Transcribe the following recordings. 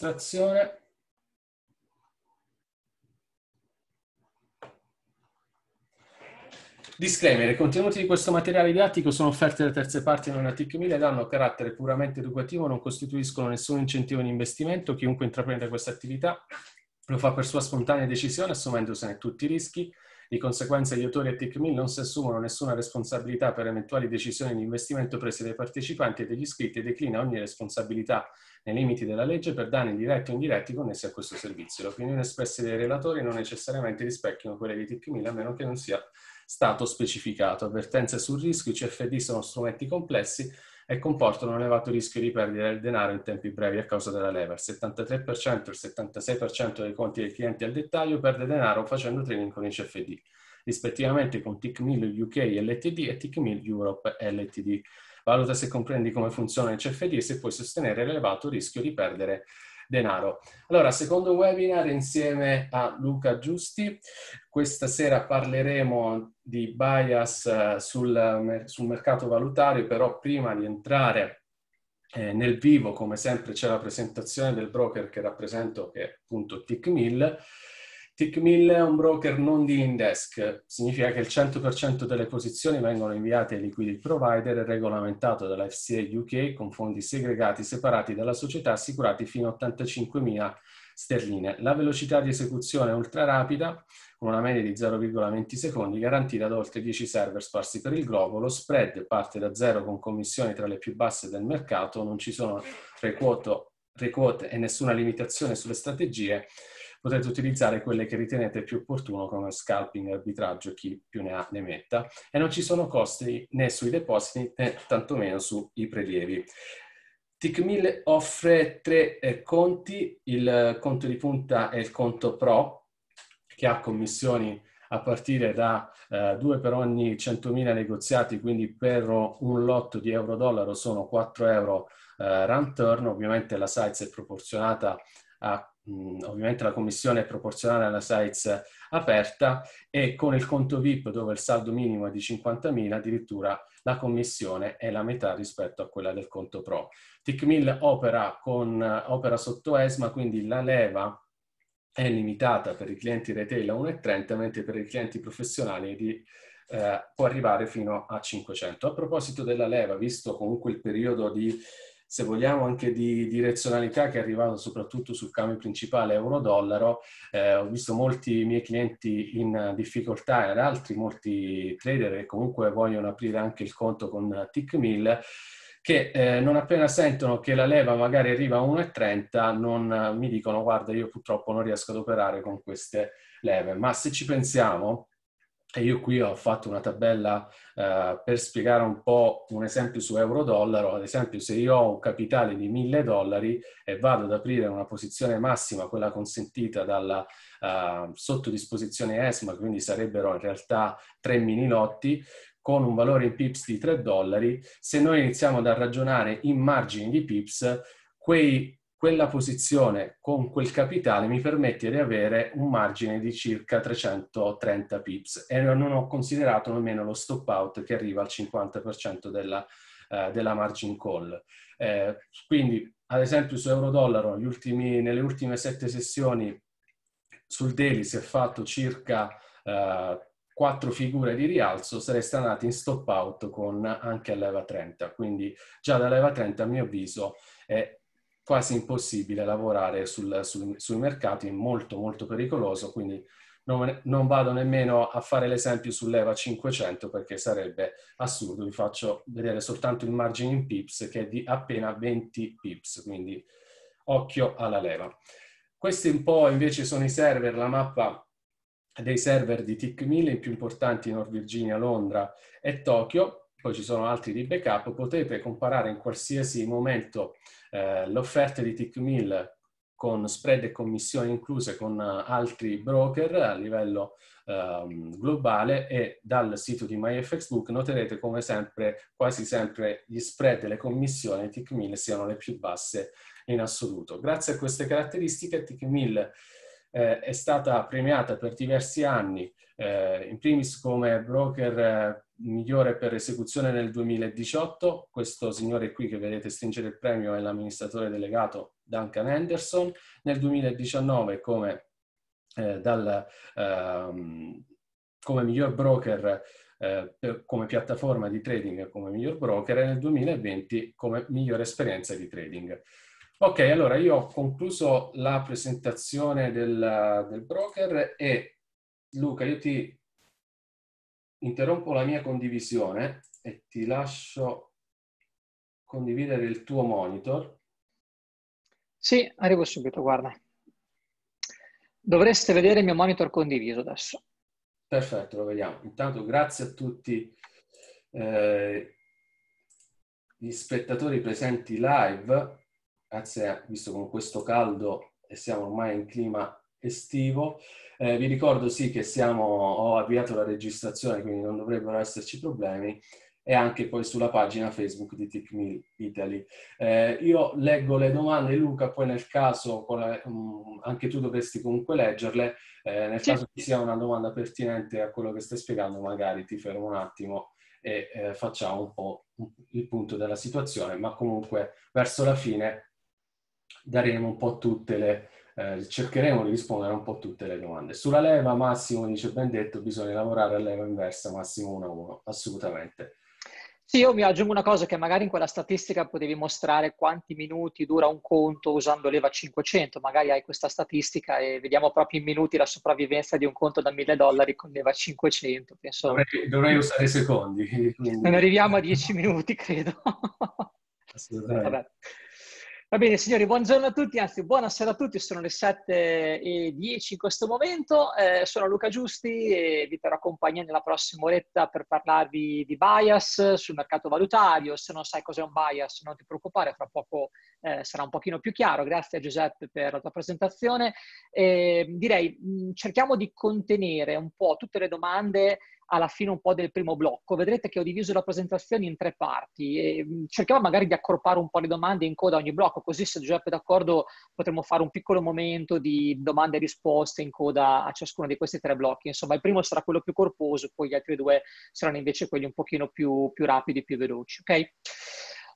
registrazione. Disclaimer, i contenuti di questo materiale didattico sono offerti da terze parti non articoli e danno carattere puramente educativo, non costituiscono nessun incentivo di investimento. Chiunque intraprende questa attività lo fa per sua spontanea decisione, assumendosene tutti i rischi. Di conseguenza gli autori a TechMill non si assumono nessuna responsabilità per eventuali decisioni di investimento prese dai partecipanti e degli iscritti e declina ogni responsabilità nei limiti della legge per danni diretti o indiretti connessi a questo servizio. Le opinioni espresse dai relatori non necessariamente rispecchiano quelle di tic 1000 a meno che non sia stato specificato. Avvertenze sul rischio, i CFD sono strumenti complessi e comportano un elevato rischio di perdita del denaro in tempi brevi a causa della leva. Il 73% e il 76% dei conti dei clienti al dettaglio perde denaro facendo trading con i CFD, rispettivamente con TIC1000 UK LTD e TIC1000 Europe LTD valuta se comprendi come funziona il CFD e se puoi sostenere l'elevato rischio di perdere denaro. Allora, secondo webinar insieme a Luca Giusti, questa sera parleremo di bias eh, sul, sul mercato valutario, però prima di entrare eh, nel vivo, come sempre, c'è la presentazione del broker che rappresento, che è appunto TICMIL, TICMIL è un broker non di indesk, significa che il 100% delle posizioni vengono inviate ai liquidity provider regolamentato dalla FCA UK con fondi segregati separati dalla società assicurati fino a 85.000 sterline. La velocità di esecuzione è ultra rapida, con una media di 0,20 secondi, garantita da oltre 10 server sparsi per il globo. Lo spread parte da zero con commissioni tra le più basse del mercato, non ci sono requote, requote e nessuna limitazione sulle strategie potete utilizzare quelle che ritenete più opportuno come scalping, arbitraggio, chi più ne ha ne metta e non ci sono costi né sui depositi né tantomeno sui prelievi. TIC1000 offre tre eh, conti, il conto di punta e il conto Pro che ha commissioni a partire da eh, due per ogni 100.000 negoziati, quindi per un lotto di euro-dollaro sono 4 euro eh, run turn, ovviamente la size è proporzionata a Mm, ovviamente la commissione è proporzionale alla sites aperta e con il conto VIP dove il saldo minimo è di 50.000 addirittura la commissione è la metà rispetto a quella del conto pro. TICMIL opera, con, opera sotto ESMA quindi la leva è limitata per i clienti retail a 1,30 mentre per i clienti professionali di, eh, può arrivare fino a 500. A proposito della leva, visto comunque il periodo di se vogliamo, anche di direzionalità che è arrivata soprattutto sul cambio principale euro-dollaro. Eh, ho visto molti miei clienti in difficoltà ed altri, molti trader che comunque vogliono aprire anche il conto con TickMill che eh, non appena sentono che la leva magari arriva a 1,30 non eh, mi dicono guarda io purtroppo non riesco ad operare con queste leve ma se ci pensiamo e io qui ho fatto una tabella eh, per spiegare un po' un esempio su euro-dollaro. Ad esempio, se io ho un capitale di 1000 dollari e vado ad aprire una posizione massima, quella consentita dalla eh, sottodisposizione ESMA, quindi sarebbero in realtà 3 mini lotti, con un valore in pips di 3 dollari, se noi iniziamo a ragionare in margini di pips, quei quella posizione con quel capitale mi permette di avere un margine di circa 330 pips e non ho considerato nemmeno lo stop out che arriva al 50% della, eh, della margin call. Eh, quindi ad esempio su euro-dollaro ultimi, nelle ultime sette sessioni sul daily si è fatto circa eh, 4 figure di rialzo, sarei andati in stop out con anche a leva 30, quindi già da leva 30 a mio avviso è quasi impossibile lavorare sul, sul, sui mercati, è molto molto pericoloso, quindi non, non, vado nemmeno a fare l'esempio sull'EVA 500 perché sarebbe assurdo, vi faccio vedere soltanto il margine in pips che è di appena 20 pips, quindi occhio alla leva. Questi un po' invece sono i server, la mappa dei server di TIC 1000, i più importanti in North Virginia, Londra e Tokyo, poi ci sono altri di backup, potete comparare in qualsiasi momento eh, l'offerta di Tickmill con spread e commissioni incluse con eh, altri broker a livello ehm, globale e dal sito di MyFXBook noterete come sempre quasi sempre gli spread e le commissioni TickMill siano le più basse in assoluto. Grazie a queste caratteristiche TickMill eh, è stata premiata per diversi anni, eh, in primis come broker eh, migliore per esecuzione nel 2018, questo signore qui che vedete stringere il premio è l'amministratore delegato Duncan Anderson. nel 2019 come, eh, dal, ehm, come miglior broker eh, come piattaforma di trading come miglior broker e nel 2020 come migliore esperienza di trading. Ok, allora io ho concluso la presentazione del, del broker e Luca, io ti interrompo la mia condivisione e ti lascio condividere il tuo monitor. Sì, arrivo subito, guarda. Dovreste vedere il mio monitor condiviso adesso. Perfetto, lo vediamo. Intanto grazie a tutti eh, gli spettatori presenti live grazie a, visto con questo caldo e siamo ormai in clima estivo. Eh, vi ricordo sì che siamo, ho avviato la registrazione, quindi non dovrebbero esserci problemi, e anche poi sulla pagina Facebook di TechMill Italy. Eh, io leggo le domande, Luca, poi nel caso, mm, anche tu dovresti comunque leggerle, eh, nel caso ci sia una domanda pertinente a quello che stai spiegando, magari ti fermo un attimo e eh, facciamo un po' il punto della situazione, ma comunque verso la fine daremo un po' tutte le, eh, cercheremo di rispondere un po' tutte le domande. Sulla leva Massimo dice ben detto, bisogna lavorare a leva inversa, Massimo 1 a 1, assolutamente. Sì, io mi aggiungo una cosa che magari in quella statistica potevi mostrare quanti minuti dura un conto usando leva 500, magari hai questa statistica e vediamo proprio in minuti la sopravvivenza di un conto da 1000 dollari con leva 500. Penso... Dovrei, dovrei usare i secondi. Quindi... Non arriviamo a 10 minuti, credo. Assolutamente. Vabbè. Va bene, signori, buongiorno a tutti, anzi buonasera a tutti, sono le 7.10 in questo momento, eh, sono Luca Giusti e vi terrò compagnia nella prossima oretta per parlarvi di bias sul mercato valutario, se non sai cos'è un bias non ti preoccupare, fra poco eh, sarà un pochino più chiaro. Grazie a Giuseppe per la tua presentazione. Eh, direi mh, mm, cerchiamo di contenere un po' tutte le domande alla fine un po' del primo blocco. Vedrete che ho diviso la presentazione in tre parti e ehm, cerchiamo magari di accorpare un po' le domande in coda a ogni blocco, così se Giuseppe è d'accordo potremo fare un piccolo momento di domande e risposte in coda a ciascuno di questi tre blocchi. Insomma, il primo sarà quello più corposo, poi gli altri due saranno invece quelli un pochino più, più rapidi, più veloci. Ok?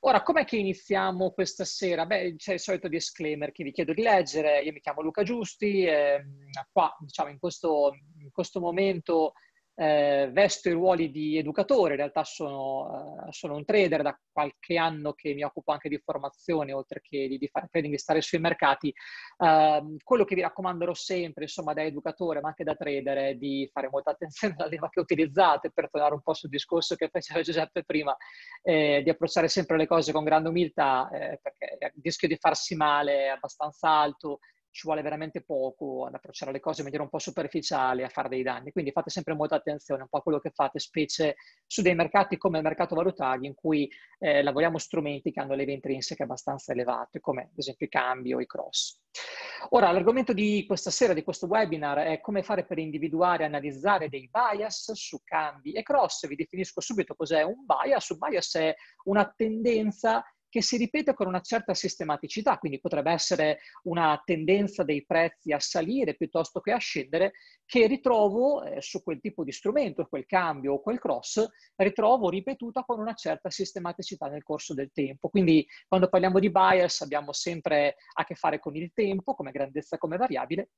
Ora, com'è che iniziamo questa sera? Beh, c'è il solito disclaimer che vi chiedo di leggere. Io mi chiamo Luca Giusti, ehm, qua, diciamo, in questo, in questo momento eh, vesto i ruoli di educatore, in realtà sono, eh, sono, un trader da qualche anno che mi occupo anche di formazione, oltre che di, di fare trading e stare sui mercati. Eh, quello che vi raccomanderò sempre, insomma, da educatore ma anche da trader, è di fare molta attenzione alla leva che utilizzate, per tornare un po' sul discorso che faceva Giuseppe prima, eh, di approcciare sempre le cose con grande umiltà, eh, perché il rischio di farsi male è abbastanza alto ci vuole veramente poco ad approcciare le cose in maniera un po' superficiale, a fare dei danni. Quindi fate sempre molta attenzione un po' a quello che fate, specie su dei mercati come il mercato valutario, in cui eh, lavoriamo strumenti che hanno leve intrinseche abbastanza elevate, come ad esempio i cambi o i cross. Ora, l'argomento di questa sera, di questo webinar, è come fare per individuare e analizzare dei bias su cambi e cross. Vi definisco subito cos'è un bias. Un bias è una tendenza che si ripete con una certa sistematicità, quindi potrebbe essere una tendenza dei prezzi a salire piuttosto che a scendere, che ritrovo eh, su quel tipo di strumento, quel cambio o quel cross, ritrovo ripetuta con una certa sistematicità nel corso del tempo. Quindi quando parliamo di bias abbiamo sempre a che fare con il tempo come grandezza, come variabile,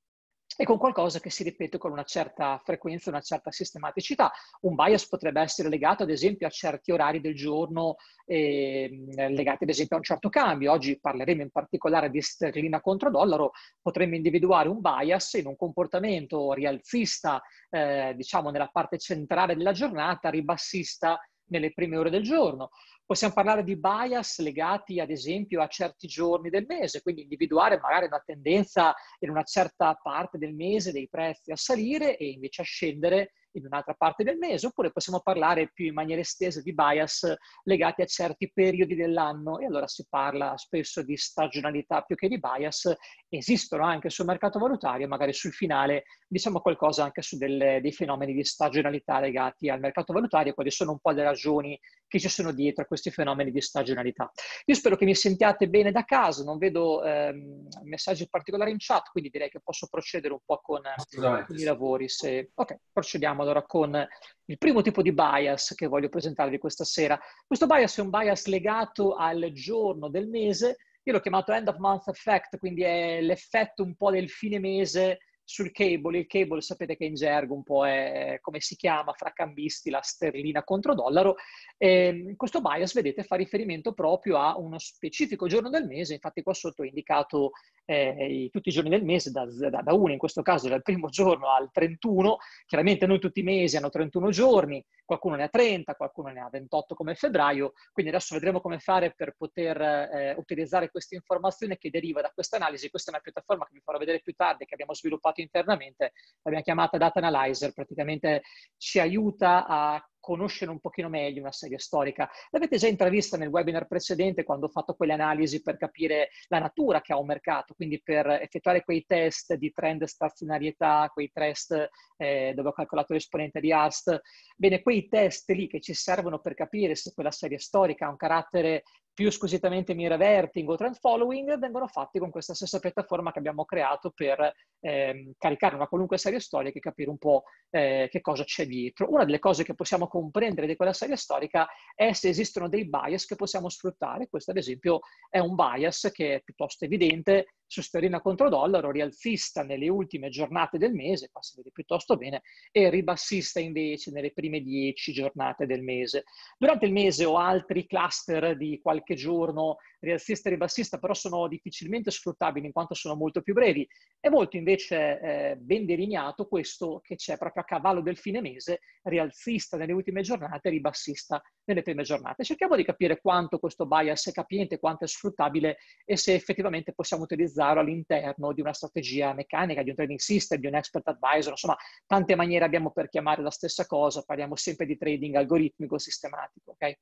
e con qualcosa che si ripete con una certa frequenza, una certa sistematicità. Un bias potrebbe essere legato ad esempio a certi orari del giorno, eh, legati ad esempio a un certo cambio. Oggi parleremo in particolare di sterlina contro dollaro, potremmo individuare un bias in un comportamento rialzista, eh, diciamo nella parte centrale della giornata, ribassista nelle prime ore del giorno. Possiamo parlare di bias legati ad esempio a certi giorni del mese, quindi individuare magari una tendenza in una certa parte del mese dei prezzi a salire e invece a scendere in un'altra parte del mese, oppure possiamo parlare più in maniera estesa di bias legati a certi periodi dell'anno e allora si parla spesso di stagionalità più che di bias, esistono anche sul mercato valutario, magari sul finale diciamo qualcosa anche su delle, dei fenomeni di stagionalità legati al mercato valutario, quali sono un po' le ragioni che ci sono dietro a questi fenomeni di stagionalità. Io spero che mi sentiate bene da casa, non vedo ehm, messaggi particolari in chat, quindi direi che posso procedere un po' con, con i lavori. Se... Ok, procediamo allora con il primo tipo di bias che voglio presentarvi questa sera. Questo bias è un bias legato al giorno del mese, io l'ho chiamato end of month effect, quindi è l'effetto un po' del fine mese sul cable. Il cable sapete che in gergo un po' è come si chiama fra cambisti la sterlina contro dollaro. E ehm, questo bias, vedete, fa riferimento proprio a uno specifico giorno del mese, infatti qua sotto è indicato eh, tutti i giorni del mese, da, da, da 1 in questo caso dal primo giorno al 31, chiaramente noi tutti i mesi hanno 31 giorni, qualcuno ne ha 30, qualcuno ne ha 28 come febbraio, quindi adesso vedremo come fare per poter eh, utilizzare questa informazione che deriva da questa analisi, questa è una piattaforma che vi farò vedere più tardi, che abbiamo sviluppato internamente, l'abbiamo chiamata Data Analyzer, praticamente ci aiuta a conoscere un pochino meglio una serie storica. L'avete già intravista nel webinar precedente quando ho fatto quelle analisi per capire la natura che ha un mercato, quindi per effettuare quei test di trend stazionarietà, quei test eh, dove ho calcolato l'esponente di AST. Bene, quei test lì che ci servono per capire se quella serie storica ha un carattere più squisitamente mira vertigo o trend following vengono fatti con questa stessa piattaforma che abbiamo creato per ehm, caricare una qualunque serie storica e capire un po' eh, che cosa c'è dietro. Una delle cose che possiamo comprendere di quella serie storica è se esistono dei bias che possiamo sfruttare. Questo ad esempio è un bias che è piuttosto evidente su sterlina contro dollaro, rialzista nelle ultime giornate del mese, qua si vede piuttosto bene, e ribassista invece nelle prime 10 giornate del mese. Durante il mese ho altri cluster di qualche giorno rialzista e ribassista, però sono difficilmente sfruttabili in quanto sono molto più brevi. È molto invece eh, ben delineato questo che c'è proprio a cavallo del fine mese, rialzista nelle ultime giornate e ribassista nelle prime giornate. Cerchiamo di capire quanto questo bias è capiente, quanto è sfruttabile e se effettivamente possiamo utilizzarlo all'interno di una strategia meccanica, di un trading system, di un expert advisor, insomma tante maniere abbiamo per chiamare la stessa cosa, parliamo sempre di trading algoritmico, sistematico, ok?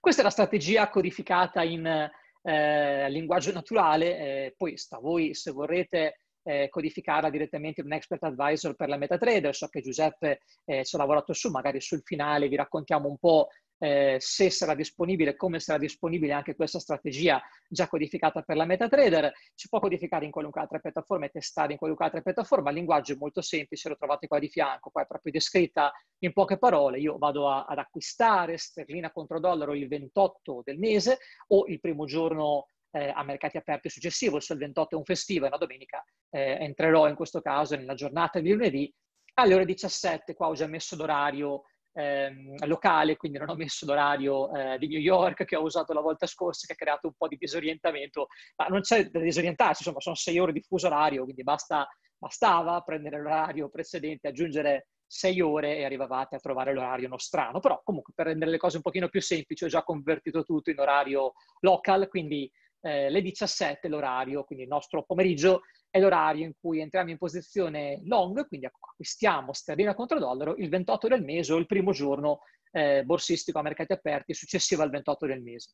Questa è la strategia codificata in eh, linguaggio naturale, eh, poi sta a voi se vorrete eh, codificarla direttamente in un expert advisor per la MetaTrader, so che Giuseppe ci eh, ha lavorato su, magari sul finale vi raccontiamo un po' Eh, se sarà disponibile, come sarà disponibile anche questa strategia già codificata per la MetaTrader, si può codificare in qualunque altra piattaforma e testare in qualunque altra piattaforma. Il linguaggio è molto semplice, lo trovate qua di fianco, qua è proprio descritta in poche parole. Io vado a, ad acquistare sterlina contro dollaro il 28 del mese o il primo giorno eh, a mercati aperti successivo, se il 28 è un festivo, è una domenica, eh, entrerò in questo caso nella giornata di lunedì alle ore 17, qua ho già messo l'orario ehm, locale, quindi non ho messo l'orario eh, di New York che ho usato la volta scorsa, che ha creato un po' di disorientamento, ma non c'è da disorientarsi, insomma, sono sei ore di fuso orario, quindi basta, bastava prendere l'orario precedente, aggiungere sei ore e arrivavate a trovare l'orario nostrano, però comunque per rendere le cose un pochino più semplici ho già convertito tutto in orario local, quindi eh, le 17 l'orario, quindi il nostro pomeriggio, è l'orario in cui entriamo in posizione long, quindi acquistiamo sterlina contro dollaro il 28 del mese o il primo giorno eh, borsistico a mercati aperti successivo al 28 del mese.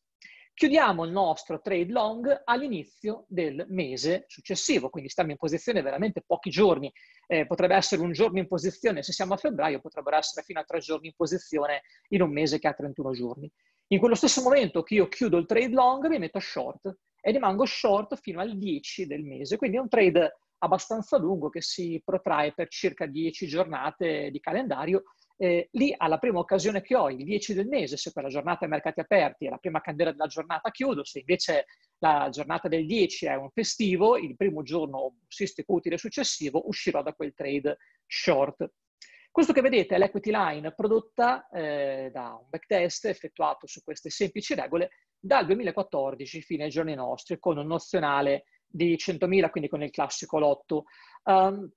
Chiudiamo il nostro trade long all'inizio del mese successivo, quindi stiamo in posizione veramente pochi giorni, eh, potrebbe essere un giorno in posizione se siamo a febbraio, potrebbero essere fino a tre giorni in posizione in un mese che ha 31 giorni. In quello stesso momento che io chiudo il trade long mi metto short e rimango short fino al 10 del mese. Quindi è un trade abbastanza lungo che si protrae per circa 10 giornate di calendario. Eh, lì alla prima occasione che ho, il 10 del mese, se quella giornata è mercati aperti e la prima candela della giornata chiudo, se invece la giornata del 10 è un festivo, il primo giorno o sistico utile successivo uscirò da quel trade short. Questo che vedete è l'equity line prodotta eh, da un backtest effettuato su queste semplici regole dal 2014 fino ai giorni nostri con un nozionale di 100.000, quindi con il classico lotto. Um,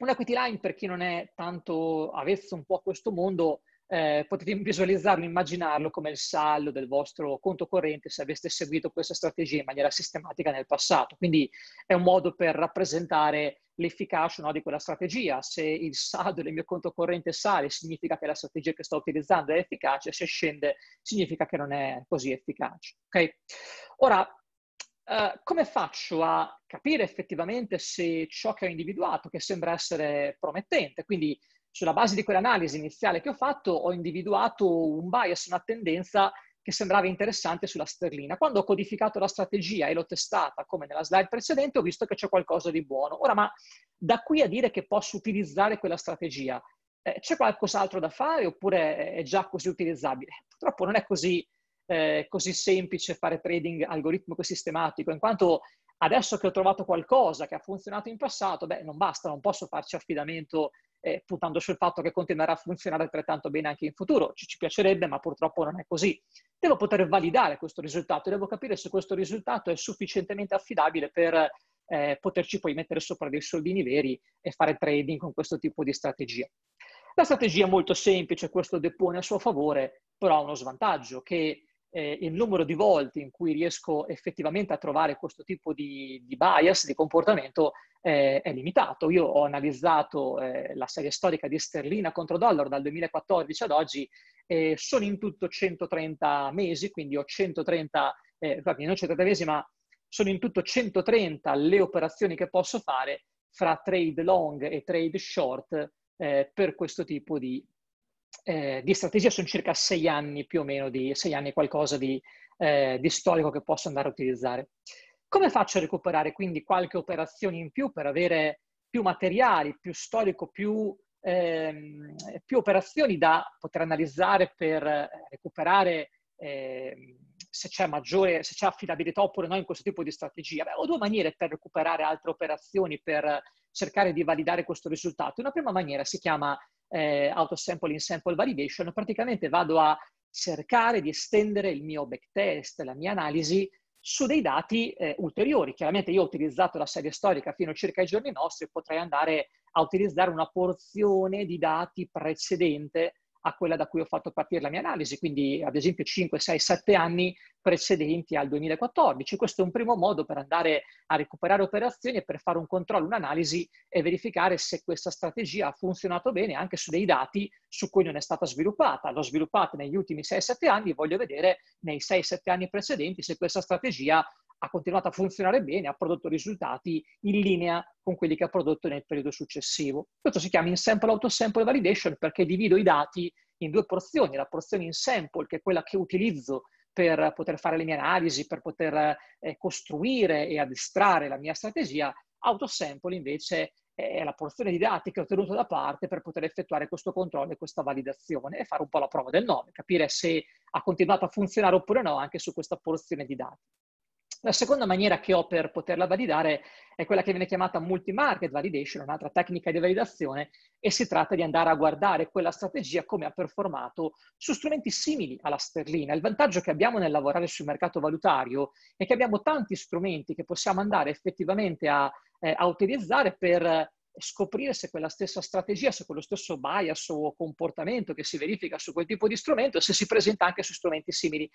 un equity line, per chi non è tanto avvezzo un po' a questo mondo, eh, potete visualizzarlo, immaginarlo come il saldo del vostro conto corrente se aveste seguito questa strategia in maniera sistematica nel passato. Quindi è un modo per rappresentare l'efficacia no, di quella strategia. Se il saldo del mio conto corrente sale significa che la strategia che sto utilizzando è efficace, se scende significa che non è così efficace. Okay? Ora, Uh, come faccio a capire effettivamente se ciò che ho individuato, che sembra essere promettente, quindi sulla base di quell'analisi iniziale che ho fatto, ho individuato un bias, una tendenza che sembrava interessante sulla sterlina. Quando ho codificato la strategia e l'ho testata, come nella slide precedente, ho visto che c'è qualcosa di buono. Ora, ma da qui a dire che posso utilizzare quella strategia, eh, c'è qualcos'altro da fare oppure è già così utilizzabile? Purtroppo non è così, eh, così semplice fare trading algoritmico e sistematico, in quanto adesso che ho trovato qualcosa che ha funzionato in passato, beh, non basta, non posso farci affidamento eh, puntando sul fatto che continuerà a funzionare altrettanto bene anche in futuro. Ci, ci piacerebbe, ma purtroppo non è così devo poter validare questo risultato, devo capire se questo risultato è sufficientemente affidabile per eh, poterci poi mettere sopra dei soldini veri e fare trading con questo tipo di strategia. La strategia è molto semplice, questo depone a suo favore, però ha uno svantaggio che eh, il numero di volte in cui riesco effettivamente a trovare questo tipo di, di bias, di comportamento, eh, è limitato. Io ho analizzato eh, la serie storica di sterlina contro dollaro dal 2014 ad oggi e sono in tutto 130 mesi, quindi ho 130, infatti eh, non 130 mesi, ma sono in tutto 130 le operazioni che posso fare fra trade long e trade short eh, per questo tipo di eh, di strategia sono circa sei anni più o meno, di sei anni qualcosa di, eh, di storico che posso andare a utilizzare. Come faccio a recuperare quindi qualche operazione in più per avere più materiali, più storico, più, ehm, più operazioni da poter analizzare per eh, recuperare eh, se c'è maggiore, se c'è affidabilità oppure no in questo tipo di strategia? Beh, ho due maniere per recuperare altre operazioni, per cercare di validare questo risultato. Una prima maniera si chiama eh, autosample in sample validation, praticamente vado a cercare di estendere il mio backtest, la mia analisi su dei dati eh, ulteriori. Chiaramente io ho utilizzato la serie storica fino circa ai giorni nostri, potrei andare a utilizzare una porzione di dati precedente a quella da cui ho fatto partire la mia analisi, quindi ad esempio 5, 6, 7 anni precedenti al 2014. Questo è un primo modo per andare a recuperare operazioni e per fare un controllo, un'analisi e verificare se questa strategia ha funzionato bene anche su dei dati su cui non è stata sviluppata. L'ho sviluppata negli ultimi 6-7 anni, voglio vedere nei 6-7 anni precedenti se questa strategia ha continuato a funzionare bene, ha prodotto risultati in linea con quelli che ha prodotto nel periodo successivo. Questo si chiama in-sample out-sample validation perché divido i dati in due porzioni, la porzione in-sample che è quella che utilizzo per poter fare le mie analisi, per poter eh, costruire e addestrare la mia strategia, auto sample invece è la porzione di dati che ho tenuto da parte per poter effettuare questo controllo e questa validazione e fare un po' la prova del nome, capire se ha continuato a funzionare oppure no anche su questa porzione di dati. La seconda maniera che ho per poterla validare è quella che viene chiamata multi-market validation, un'altra tecnica di validazione, e si tratta di andare a guardare quella strategia come ha performato su strumenti simili alla sterlina. Il vantaggio che abbiamo nel lavorare sul mercato valutario è che abbiamo tanti strumenti che possiamo andare effettivamente a, eh, a utilizzare per scoprire se quella stessa strategia, se quello stesso bias o comportamento che si verifica su quel tipo di strumento, se si presenta anche su strumenti simili.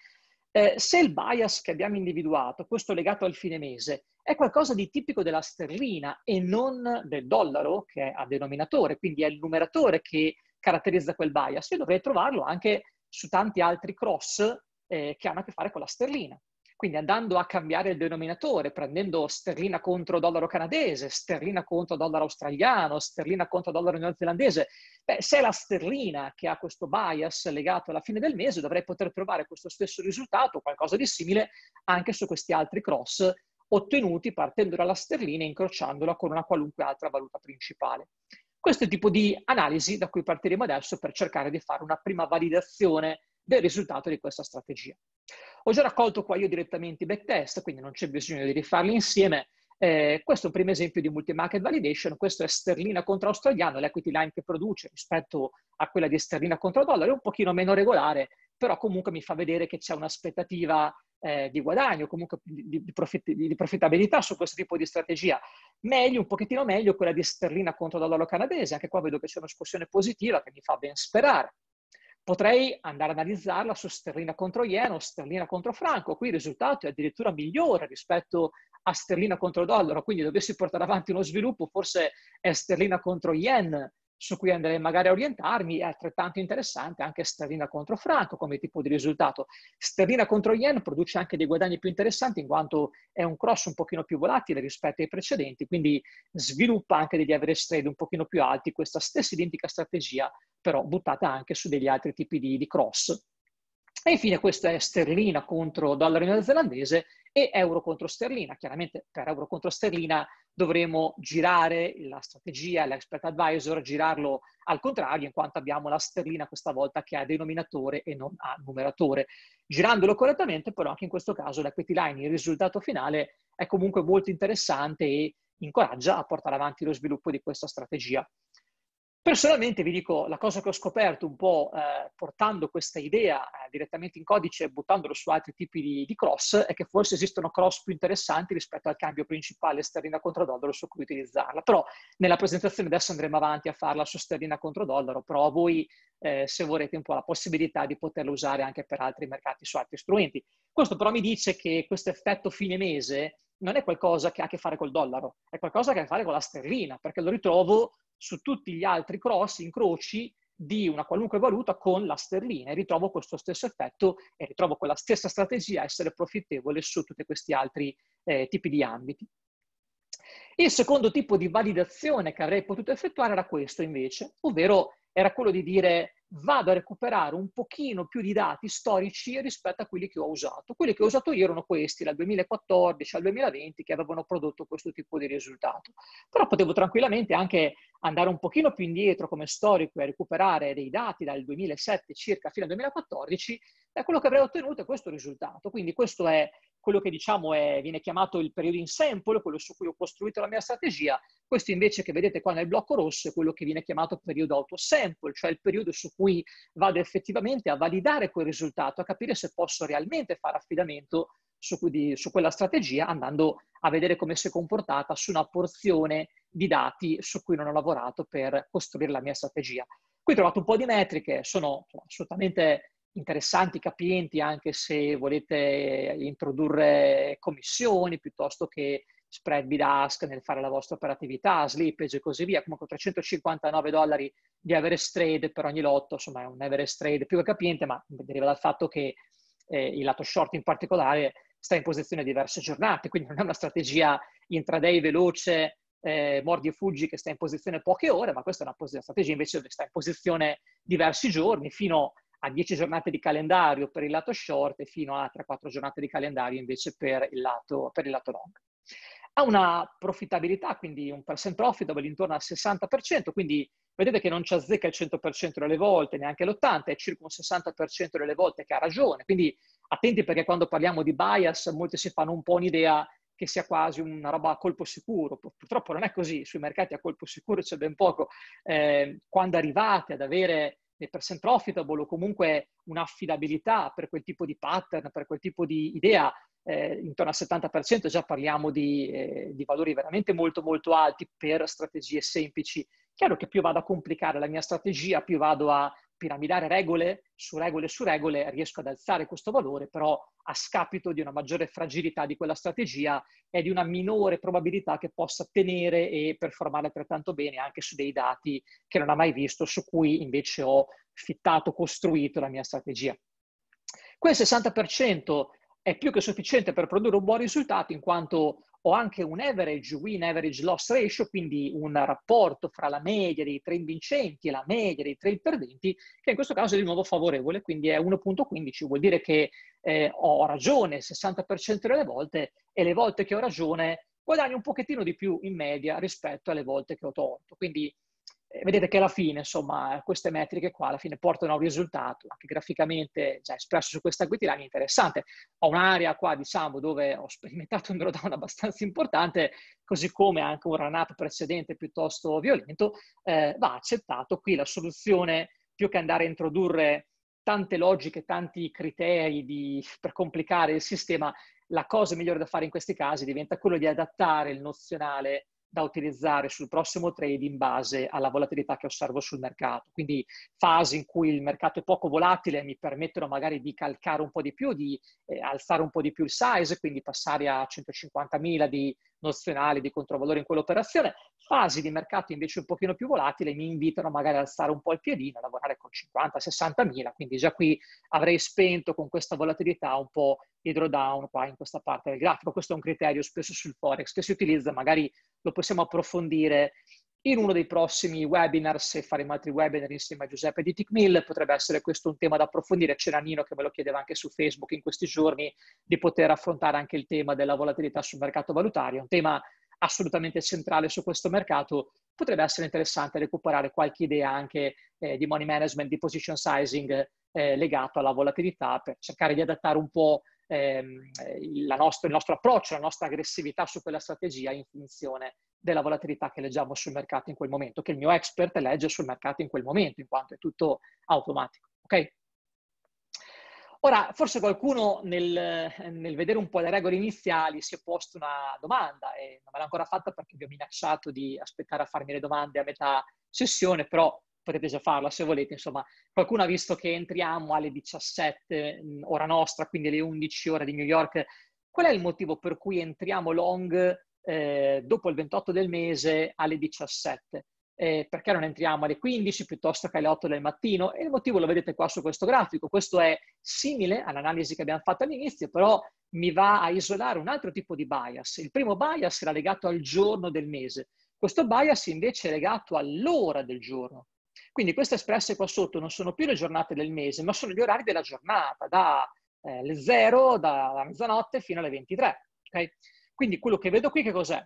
Eh, se il bias che abbiamo individuato, questo legato al fine mese, è qualcosa di tipico della sterlina e non del dollaro, che è a denominatore, quindi è il numeratore che caratterizza quel bias, io dovrei trovarlo anche su tanti altri cross eh, che hanno a che fare con la sterlina. Quindi andando a cambiare il denominatore, prendendo sterlina contro dollaro canadese, sterlina contro dollaro australiano, sterlina contro dollaro neozelandese, beh, se è la sterlina che ha questo bias legato alla fine del mese, dovrei poter trovare questo stesso risultato, qualcosa di simile, anche su questi altri cross ottenuti partendo dalla sterlina e incrociandola con una qualunque altra valuta principale. Questo è il tipo di analisi da cui partiremo adesso per cercare di fare una prima validazione del risultato di questa strategia. Ho già raccolto qua io direttamente i backtest, quindi non c'è bisogno di rifarli insieme. Eh, questo è un primo esempio di multi-market validation, questo è sterlina contro australiano, l'equity line che produce rispetto a quella di sterlina contro dollaro, è un pochino meno regolare, però comunque mi fa vedere che c'è un'aspettativa eh, di guadagno, comunque di, di, profitt- di, profittabilità su questo tipo di strategia. Meglio, un pochettino meglio, quella di sterlina contro dollaro canadese. Anche qua vedo che c'è una discussione positiva che mi fa ben sperare. Potrei andare ad analizzarla su sterlina contro yen o sterlina contro franco. Qui il risultato è addirittura migliore rispetto a sterlina contro dollaro, quindi dovessi portare avanti uno sviluppo, forse è sterlina contro yen su cui andrei magari a orientarmi, è altrettanto interessante anche sterlina contro franco come tipo di risultato. Sterlina contro yen produce anche dei guadagni più interessanti in quanto è un cross un pochino più volatile rispetto ai precedenti, quindi sviluppa anche degli average trade un pochino più alti, questa stessa identica strategia però buttata anche su degli altri tipi di, di cross. E infine questa è sterlina contro dollaro neozelandese e euro contro sterlina. Chiaramente per euro contro sterlina dovremo girare la strategia, l'expert advisor, girarlo al contrario, in quanto abbiamo la sterlina questa volta che ha denominatore e non ha numeratore. Girandolo correttamente, però anche in questo caso l'equity line, il risultato finale è comunque molto interessante e incoraggia a portare avanti lo sviluppo di questa strategia. Personalmente vi dico la cosa che ho scoperto un po' eh, portando questa idea eh, direttamente in codice e buttandolo su altri tipi di, di, cross è che forse esistono cross più interessanti rispetto al cambio principale sterlina contro dollaro su cui utilizzarla. Però nella presentazione adesso andremo avanti a farla su sterlina contro dollaro, però voi eh, se vorrete un po' la possibilità di poterla usare anche per altri mercati su altri strumenti. Questo però mi dice che questo effetto fine mese non è qualcosa che ha a che fare col dollaro, è qualcosa che ha a che fare con la sterlina, perché lo ritrovo su tutti gli altri cross, incroci di una qualunque valuta con la sterlina e ritrovo questo stesso effetto e ritrovo quella stessa strategia essere profittevole su tutti questi altri eh, tipi di ambiti. Il secondo tipo di validazione che avrei potuto effettuare era questo invece, ovvero era quello di dire vado a recuperare un pochino più di dati storici rispetto a quelli che ho usato. Quelli che ho usato io erano questi, dal 2014 al 2020, che avevano prodotto questo tipo di risultato. Però potevo tranquillamente anche andare un pochino più indietro come storico e recuperare dei dati dal 2007 circa fino al 2014, e quello che avrei ottenuto è questo risultato. Quindi questo è quello che diciamo è, viene chiamato il periodo in sample, quello su cui ho costruito la mia strategia, questo invece che vedete qua nel blocco rosso è quello che viene chiamato periodo autosample, cioè il periodo su cui vado effettivamente a validare quel risultato, a capire se posso realmente fare affidamento su, di, su quella strategia andando a vedere come si è comportata su una porzione di dati su cui non ho lavorato per costruire la mia strategia. Qui ho trovato un po' di metriche, sono assolutamente interessanti, capienti, anche se volete introdurre commissioni piuttosto che spread bid ask nel fare la vostra operatività, slippage e così via. Comunque 359 dollari di average trade per ogni lotto, insomma è un average trade più che capiente, ma deriva dal fatto che eh, il lato short in particolare sta in posizione diverse giornate, quindi non è una strategia intraday veloce, eh, mordi e fuggi che sta in posizione poche ore, ma questa è una, una strategia invece che sta in posizione diversi giorni fino a a 10 giornate di calendario per il lato short e fino a 3-4 giornate di calendario invece per il lato, per il lato long. Ha una profittabilità, quindi un percent profitable intorno al 60%, quindi vedete che non ci azzecca il 100% delle volte, neanche l'80%, è circa un 60% delle volte che ha ragione. Quindi attenti perché quando parliamo di bias molti si fanno un po' un'idea che sia quasi una roba a colpo sicuro. Purtroppo non è così, sui mercati a colpo sicuro c'è ben poco. Eh, quando arrivate ad avere dei percent profitable o comunque un'affidabilità per quel tipo di pattern, per quel tipo di idea, eh, intorno al 70% già parliamo di, eh, di, valori veramente molto molto alti per strategie semplici. Chiaro che più vado a complicare la mia strategia, più vado a piramidare regole su regole su regole, riesco ad alzare questo valore, però a scapito di una maggiore fragilità di quella strategia e di una minore probabilità che possa tenere e performare altrettanto bene anche su dei dati che non ha mai visto, su cui invece ho fittato, costruito la mia strategia. Quel 60% è più che sufficiente per produrre un buon risultato in quanto ho anche un average win average loss ratio, quindi un rapporto fra la media dei trade vincenti e la media dei trade perdenti, che in questo caso è di nuovo favorevole, quindi è 1.15, vuol dire che eh, ho ragione il 60% delle volte e le volte che ho ragione guadagno un pochettino di più in media rispetto alle volte che ho torto. Quindi eh, vedete che alla fine, insomma, queste metriche qua alla fine portano a un risultato anche graficamente già espresso su questa guideline interessante. Ho un'area qua, diciamo, dove ho sperimentato un drawdown abbastanza importante, così come anche un run-up precedente piuttosto violento, eh, va accettato. Qui la soluzione, più che andare a introdurre tante logiche, tanti criteri di, per complicare il sistema, la cosa migliore da fare in questi casi diventa quello di adattare il nozionale da utilizzare sul prossimo trade in base alla volatilità che osservo sul mercato. Quindi fasi in cui il mercato è poco volatile mi permettono magari di calcare un po' di più, di eh, alzare un po' di più il size, quindi passare a 150.000 di nozionali di controvalore in quell'operazione, fasi di mercato invece un pochino più volatile mi invitano magari ad alzare un po' il piedino, a lavorare con 50-60 mila, quindi già qui avrei spento con questa volatilità un po' il drawdown qua in questa parte del grafico. Questo è un criterio spesso sul Forex che si utilizza, magari lo possiamo approfondire in uno dei prossimi webinar, se faremo altri webinar insieme a Giuseppe di Ticmill, potrebbe essere questo un tema da approfondire. C'era Nino che me lo chiedeva anche su Facebook in questi giorni, di poter affrontare anche il tema della volatilità sul mercato valutario, un tema assolutamente centrale su questo mercato, potrebbe essere interessante recuperare qualche idea anche eh, di money management, di position sizing eh, legato alla volatilità per cercare di adattare un po' ehm, nostro, il nostro approccio, la nostra aggressività su quella strategia in funzione della volatilità che leggiamo sul mercato in quel momento, che il mio expert legge sul mercato in quel momento, in quanto è tutto automatico. Ok? Ora, forse qualcuno nel, nel, vedere un po' le regole iniziali si è posto una domanda, e non me l'ha ancora fatta perché vi ho minacciato di aspettare a farmi le domande a metà sessione, però potete già farla se volete. Insomma, qualcuno ha visto che entriamo alle 17, mm, ora nostra, quindi alle 11 ore di New York. Qual è il motivo per cui entriamo long eh, dopo il 28 del mese alle 17. Eh, perché non entriamo alle 15 piuttosto che alle 8 del mattino? E il motivo lo vedete qua su questo grafico. Questo è simile all'analisi che abbiamo fatto all'inizio, però mi va a isolare un altro tipo di bias. Il primo bias era legato al giorno del mese. Questo bias invece è legato all'ora del giorno. Quindi queste espresse qua sotto non sono più le giornate del mese, ma sono gli orari della giornata, da eh, 0, dalla mezzanotte fino alle 23. Okay? Quindi quello che vedo qui che cos'è?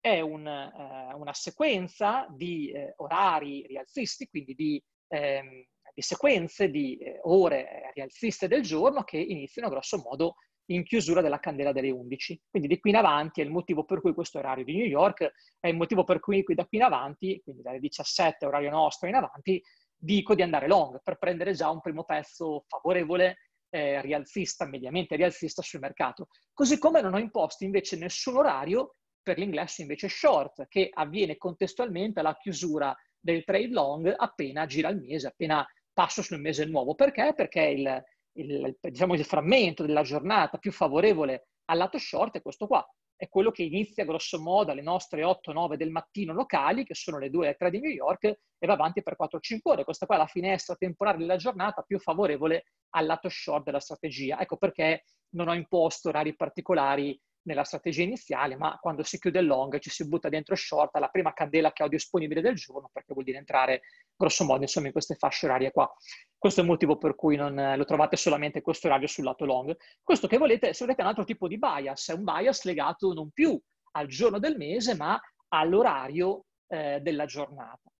È un, eh, una sequenza di eh, orari rialzisti, quindi di, ehm, di sequenze di eh, ore rialziste del giorno che iniziano grosso modo in chiusura della candela delle 11. Quindi di qui in avanti è il motivo per cui questo orario di New York è il motivo per cui da qui in avanti, quindi dalle 17 orario nostro in avanti, dico di andare long per prendere già un primo pezzo favorevole eh, rialzista, mediamente rialzista sul mercato. Così come non ho imposto invece nessun orario per l'ingresso invece short, che avviene contestualmente alla chiusura del trade long appena gira il mese, appena passo sul mese nuovo. Perché? Perché il, il, diciamo, il frammento della giornata più favorevole al lato short è questo qua è quello che inizia grosso modo alle nostre 8-9 del mattino locali, che sono le 2 3 di New York, e va avanti per 4-5 ore. Questa qua è la finestra temporale della giornata più favorevole al lato short della strategia. Ecco perché non ho imposto orari particolari nella strategia iniziale, ma quando si chiude il long ci si butta dentro short alla prima candela che ho disponibile del giorno, perché vuol dire entrare grosso modo insomma in queste fasce orarie qua. Questo è il motivo per cui non eh, lo trovate solamente questo orario sul lato long. Questo che volete, se volete, è un altro tipo di bias, è un bias legato non più al giorno del mese, ma all'orario eh, della giornata.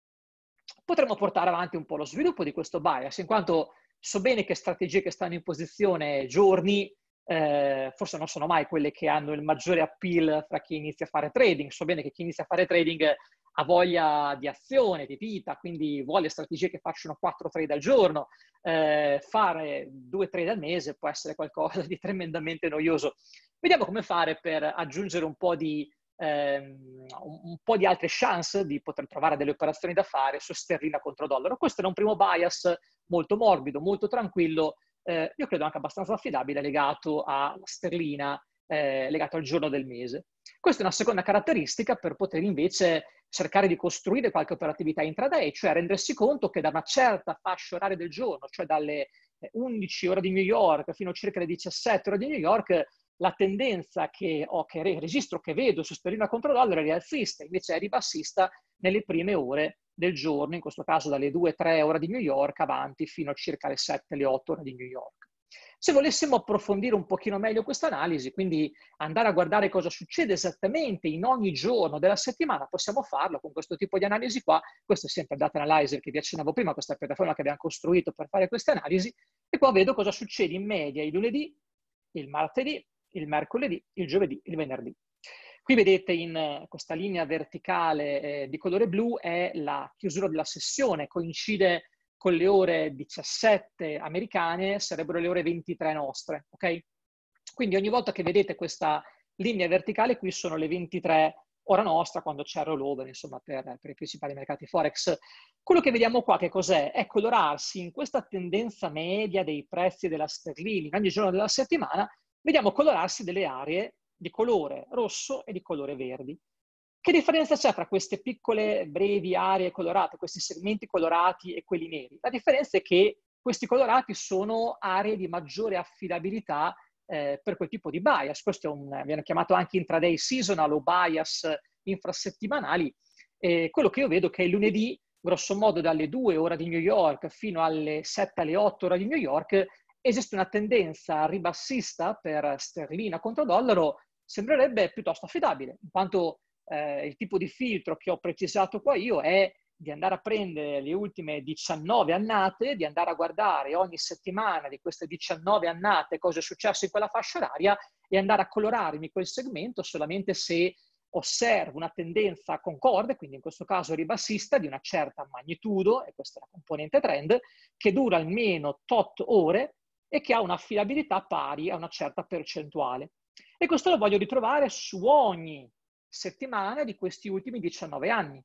Potremmo portare avanti un po' lo sviluppo di questo bias, in quanto so bene che strategie che stanno in posizione giorni eh, forse non sono mai quelle che hanno il maggiore appeal fra chi inizia a fare trading. So bene che chi inizia a fare trading ha voglia di azione, di vita, quindi vuole strategie che facciano 4 trade al giorno. Eh, fare due trade al mese può essere qualcosa di tremendamente noioso. Vediamo come fare per aggiungere un po' di, ehm, un po di altre chance di poter trovare delle operazioni da fare su sterlina contro dollaro. Questo era un primo bias molto morbido, molto tranquillo, eh, io credo anche abbastanza affidabile, legato alla sterlina, eh, legato al giorno del mese. Questa è una seconda caratteristica per poter invece cercare di costruire qualche operatività intraday, cioè rendersi conto che da una certa fascia oraria del giorno, cioè dalle 11 eh, ore di New York fino a circa le 17 ore di New York, la tendenza che ho, che registro, che vedo su sterlina contro dollaro è rialzista, invece è ribassista nelle prime ore del giorno, in questo caso dalle 2-3 ore di New York avanti fino a circa le 7-8 ore di New York. Se volessimo approfondire un pochino meglio questa analisi, quindi andare a guardare cosa succede esattamente in ogni giorno della settimana, possiamo farlo con questo tipo di analisi qua. Questo è sempre il Data Analyzer che vi accennavo prima, questa piattaforma che abbiamo costruito per fare queste analisi. E qua vedo cosa succede in media il lunedì, il martedì, il mercoledì, il giovedì, il venerdì. Qui vedete in eh, questa linea verticale eh, di colore blu è la chiusura della sessione, coincide con le ore 17 americane, sarebbero le ore 23 nostre, ok? Quindi ogni volta che vedete questa linea verticale qui sono le 23 ora nostra quando c'è il rollover, insomma, per, per, i principali mercati Forex. Quello che vediamo qua che cos'è? È colorarsi in questa tendenza media dei prezzi della sterlina ogni giorno della settimana, vediamo colorarsi delle aree di colore rosso e di colore verdi. Che differenza c'è tra queste piccole, brevi aree colorate, questi segmenti colorati e quelli neri? La differenza è che questi colorati sono aree di maggiore affidabilità eh, per quel tipo di bias. Questo è un, viene chiamato anche intraday seasonal o bias infrasettimanali. Eh, quello che io vedo è che il lunedì, grosso modo dalle 2 ora di New York fino alle 7 alle 8 ora di New York, esiste una tendenza ribassista per sterlina contro dollaro sembrerebbe piuttosto affidabile, in quanto eh, il tipo di filtro che ho precisato qua io è di andare a prendere le ultime 19 annate, di andare a guardare ogni settimana di queste 19 annate cosa è successo in quella fascia oraria e andare a colorarmi quel segmento solamente se osservo una tendenza concorde, quindi in questo caso ribassista, di una certa magnitudo, e questa è la componente trend, che dura almeno tot ore e che ha un'affidabilità pari a una certa percentuale. E questo lo voglio ritrovare su ogni settimana di questi ultimi 19 anni.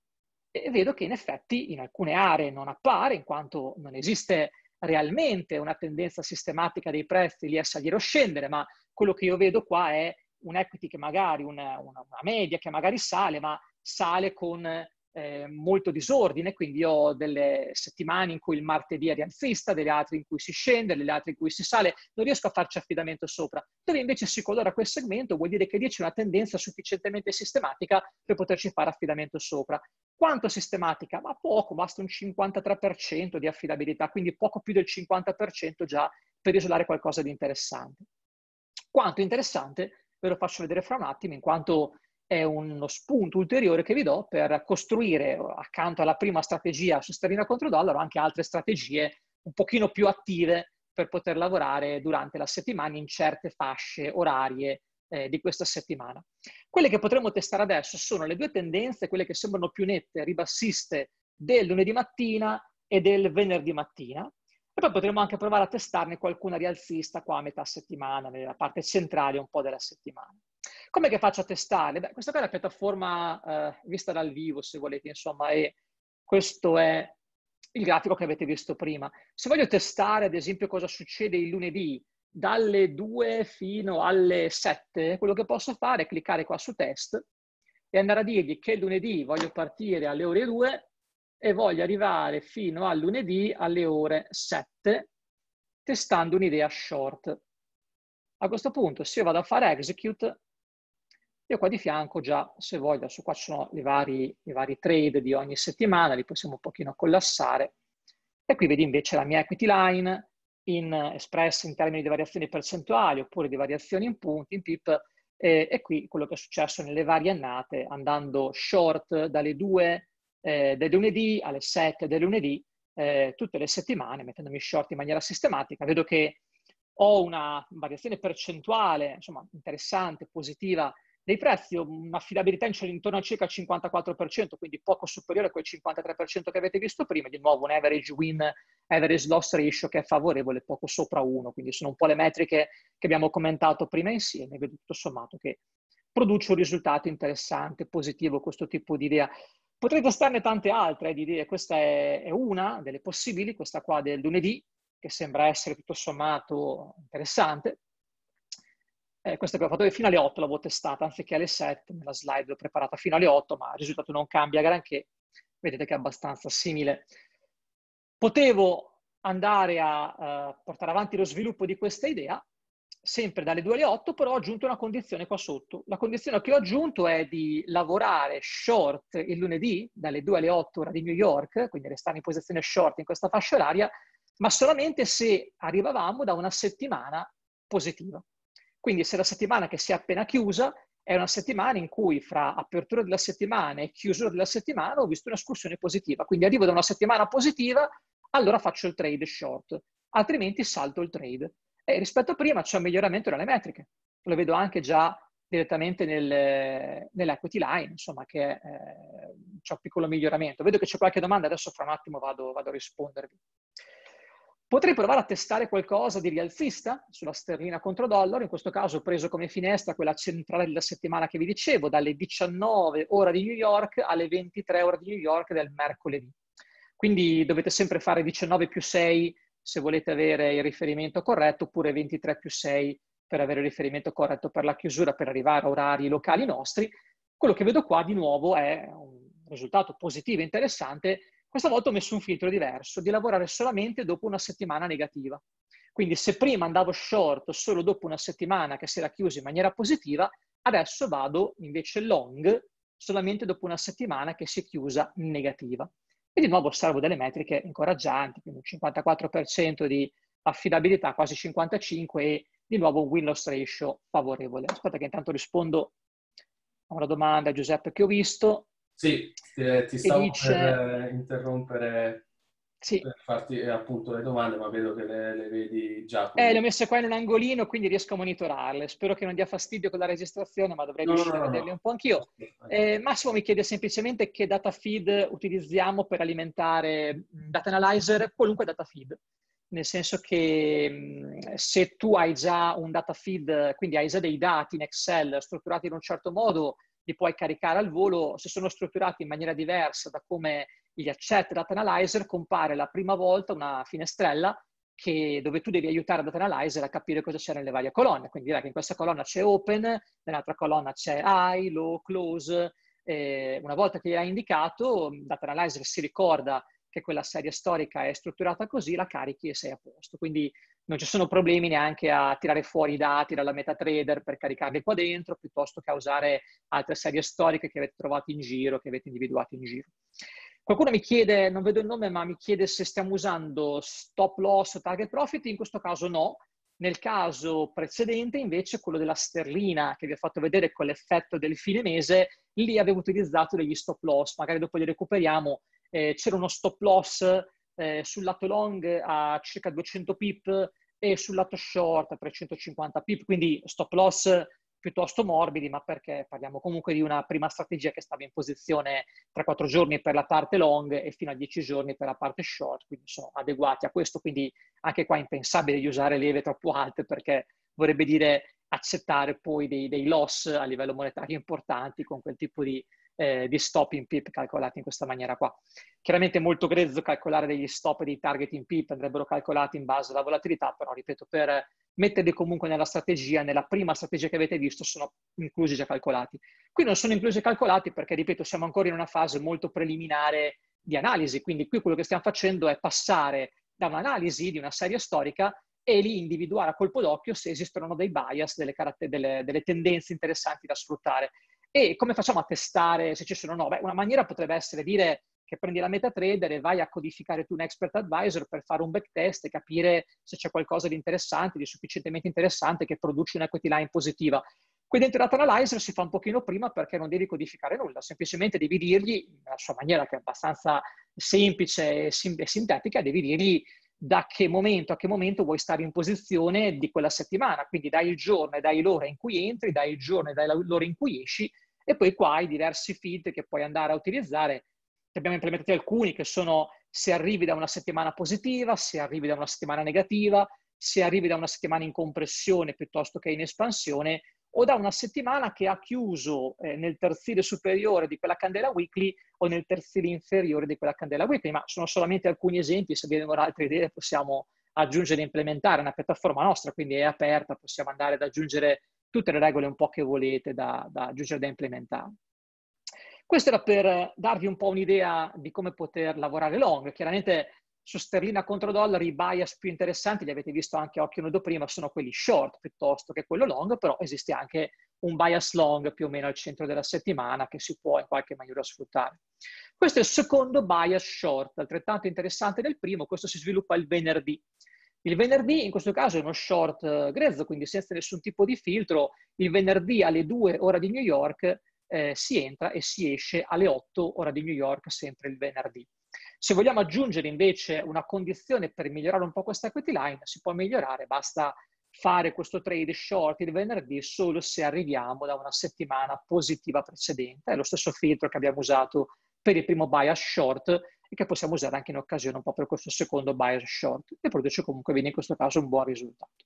E vedo che in effetti in alcune aree non appare, in quanto non esiste realmente una tendenza sistematica dei prezzi lì a salire o scendere, ma quello che io vedo qua è un equity che magari, una, una media che magari sale, ma sale con eh, molto disordine, quindi ho delle settimane in cui il martedì è rialzista, delle altre in cui si scende, delle altre in cui si sale, non riesco a farci affidamento sopra. Dove invece si colora quel segmento vuol dire che lì c'è una tendenza sufficientemente sistematica per poterci fare affidamento sopra. Quanto sistematica? Ma poco, basta un 53% di affidabilità, quindi poco più del 50% già per isolare qualcosa di interessante. Quanto interessante ve lo faccio vedere fra un attimo, in quanto è uno spunto ulteriore che vi do per costruire accanto alla prima strategia su sterlina contro dollaro anche altre strategie un pochino più attive per poter lavorare durante la settimana in certe fasce orarie eh, di questa settimana. Quelle che potremmo testare adesso sono le due tendenze, quelle che sembrano più nette, ribassiste del lunedì mattina e del venerdì mattina. E poi potremmo anche provare a testarne qualcuna rialzista qua a metà settimana, nella parte centrale un po' della settimana. Come che faccio a testare? Beh, questa qua è la piattaforma eh, vista dal vivo, se volete, insomma, e questo è il grafico che avete visto prima. Se voglio testare, ad esempio, cosa succede il lunedì dalle 2 fino alle 7, quello che posso fare è cliccare qua su test e andare a dirgli che lunedì voglio partire alle ore 2 e voglio arrivare fino a lunedì alle ore 7 testando un'idea short. A questo punto, se io vado a fare execute, io qua di fianco già, se voglio, su qua ci sono i vari, i vari trade di ogni settimana, li possiamo un pochino collassare. E qui vedi invece la mia equity line, in, espressa in termini di variazioni percentuali oppure di variazioni in punti, in PIP, e, e qui quello che è successo nelle varie annate, andando short dalle 2 eh, del lunedì alle 7 del lunedì, eh, tutte le settimane, mettendomi short in maniera sistematica. Vedo che ho una variazione percentuale, insomma, interessante, positiva, dei prezzi, un'affidabilità in intorno a circa il 54%, quindi poco superiore a quel 53% che avete visto prima, di nuovo un average win, average loss ratio che è favorevole, poco sopra 1, quindi sono un po' le metriche che abbiamo commentato prima insieme, vedo tutto sommato che produce un risultato interessante, positivo questo tipo di idea. Potrete starne tante altre eh, di idee, questa è, una delle possibili, questa qua del lunedì, che sembra essere tutto sommato interessante, eh, questa che ho fatto fino alle 8 l'avevo testata anziché alle 7, nella slide l'ho preparata fino alle 8, ma il risultato non cambia granché, vedete che è abbastanza simile. Potevo andare a uh, portare avanti lo sviluppo di questa idea, sempre dalle 2 alle 8, però ho aggiunto una condizione qua sotto. La condizione che ho aggiunto è di lavorare short il lunedì, dalle 2 alle 8 ora di New York, quindi restare in posizione short in questa fascia oraria, ma solamente se arrivavamo da una settimana positiva. Quindi se la settimana che si è appena chiusa è una settimana in cui fra apertura della settimana e chiusura della settimana ho visto un'escursione positiva. Quindi arrivo da una settimana positiva, allora faccio il trade short, altrimenti salto il trade. E rispetto a prima c'è un miglioramento nelle metriche. Lo vedo anche già direttamente nel, nell'equity line, insomma, che eh, c'è un piccolo miglioramento. Vedo che c'è qualche domanda, adesso fra un attimo vado, vado a rispondervi. Potrei provare a testare qualcosa di rialzista sulla sterlina contro dollaro, in questo caso ho preso come finestra quella centrale della settimana che vi dicevo, dalle 19 ora di New York alle 23 ore di New York del mercoledì. Quindi dovete sempre fare 19 più 6 se volete avere il riferimento corretto, oppure 23 più 6 per avere il riferimento corretto per la chiusura, per arrivare a orari locali nostri. Quello che vedo qua di nuovo è un risultato positivo e interessante questa volta ho messo un filtro diverso, di lavorare solamente dopo una settimana negativa. Quindi se prima andavo short solo dopo una settimana che si era chiusa in maniera positiva, adesso vado invece long solamente dopo una settimana che si è chiusa negativa. E di nuovo osservo delle metriche incoraggianti, quindi un 54% di affidabilità, quasi 55% e di nuovo un win-loss ratio favorevole. Aspetta che intanto rispondo a una domanda, Giuseppe, che ho visto. Sì, ti, eh, ti stavo dice... per eh, interrompere sì. per farti eh, appunto le domande, ma vedo che le, le vedi già. Quindi... Eh, le ho messe qua in un angolino, quindi riesco a monitorarle. Spero che non dia fastidio con la registrazione, ma dovrei no, riuscire no, a vederle no. un po' anch'io. Eh, Massimo mi chiede semplicemente che data feed utilizziamo per alimentare mm, Data Analyzer, qualunque data feed nel senso che mm, se tu hai già un data feed, quindi hai già dei dati in Excel strutturati in un certo modo, li puoi caricare al volo, se sono strutturati in maniera diversa da come gli accetta Data Analyzer, compare la prima volta una finestrella che, dove tu devi aiutare Data Analyzer a capire cosa c'è nelle varie colonne. Quindi direi che in questa colonna c'è Open, nell'altra colonna c'è High, Low, Close. Eh, una volta che hai indicato, Data Analyzer si ricorda che quella serie storica è strutturata così, la carichi e sei a posto. Quindi non ci sono problemi neanche a tirare fuori i dati dalla MetaTrader per caricarli qua dentro, piuttosto che a usare altre serie storiche che avete trovato in giro, che avete individuato in giro. Qualcuno mi chiede, non vedo il nome, ma mi chiede se stiamo usando stop loss o target profit, in questo caso no, nel caso precedente, invece, quello della sterlina che vi ho fatto vedere con l'effetto del fine mese, lì avevo utilizzato degli stop loss. Magari dopo li recuperiamo eh, c'era uno stop loss eh, sul lato long a circa 200 pip e sul lato short a 350 pip, quindi stop loss piuttosto morbidi, ma perché parliamo comunque di una prima strategia che stava in posizione tra 4 giorni per la parte long e fino a 10 giorni per la parte short, quindi sono adeguati a questo, quindi anche qua è impensabile di usare leve troppo alte perché vorrebbe dire accettare poi dei, dei loss a livello monetario importanti con quel tipo di, eh, di stop in PIP calcolati in questa maniera qua. Chiaramente è molto grezzo calcolare degli stop e dei target in PIP, andrebbero calcolati in base alla volatilità, però ripeto, per metterli comunque nella strategia, nella prima strategia che avete visto, sono inclusi già calcolati. Qui non sono inclusi e calcolati perché, ripeto, siamo ancora in una fase molto preliminare di analisi, quindi qui quello che stiamo facendo è passare da un'analisi di una serie storica e lì individuare a colpo d'occhio se esistono dei bias, delle, delle, delle tendenze interessanti da sfruttare. E come facciamo a testare se ci sono o no? Beh, una maniera potrebbe essere dire che prendi la MetaTrader e vai a codificare tu un expert advisor per fare un backtest e capire se c'è qualcosa di interessante, di sufficientemente interessante che produce un'equity line positiva. Qui dentro data analyzer si fa un pochino prima perché non devi codificare nulla, semplicemente devi dirgli, nella sua maniera che è abbastanza semplice e sintetica, devi dirgli da che momento a che momento vuoi stare in posizione di quella settimana. Quindi dai il giorno e dai l'ora in cui entri, dai il giorno e dai l'ora in cui esci e poi qua hai diversi feed che puoi andare a utilizzare. abbiamo implementato alcuni che sono se arrivi da una settimana positiva, se arrivi da una settimana negativa, se arrivi da una settimana in compressione piuttosto che in espansione o da una settimana che ha chiuso eh, nel terzile superiore di quella candela weekly o nel terzile inferiore di quella candela weekly, ma sono solamente alcuni esempi, se vi vengono altre idee possiamo aggiungere e implementare, è una piattaforma nostra, quindi è aperta, possiamo andare ad aggiungere tutte le regole un po' che volete da, da aggiungere, da implementare. Questo era per darvi un po' un'idea di come poter lavorare long, chiaramente su sterlina contro dollaro i bias più interessanti, li avete visto anche a occhio nudo prima, sono quelli short piuttosto che quello long, però esiste anche un bias long più o meno al centro della settimana che si può in qualche maniera sfruttare. Questo è il secondo bias short, altrettanto interessante del primo, questo si sviluppa il venerdì. Il venerdì in questo caso è uno short eh, grezzo, quindi senza nessun tipo di filtro, il venerdì alle 2 ora di New York eh, si entra e si esce alle 8 ora di New York sempre il venerdì. Se vogliamo aggiungere invece una condizione per migliorare un po' questa equity line, si può migliorare, basta fare questo trade short il venerdì solo se arriviamo da una settimana positiva precedente. È lo stesso filtro che abbiamo usato per il primo bias short e che possiamo usare anche in occasione un po' per questo secondo bias short e produce comunque bene in questo caso un buon risultato.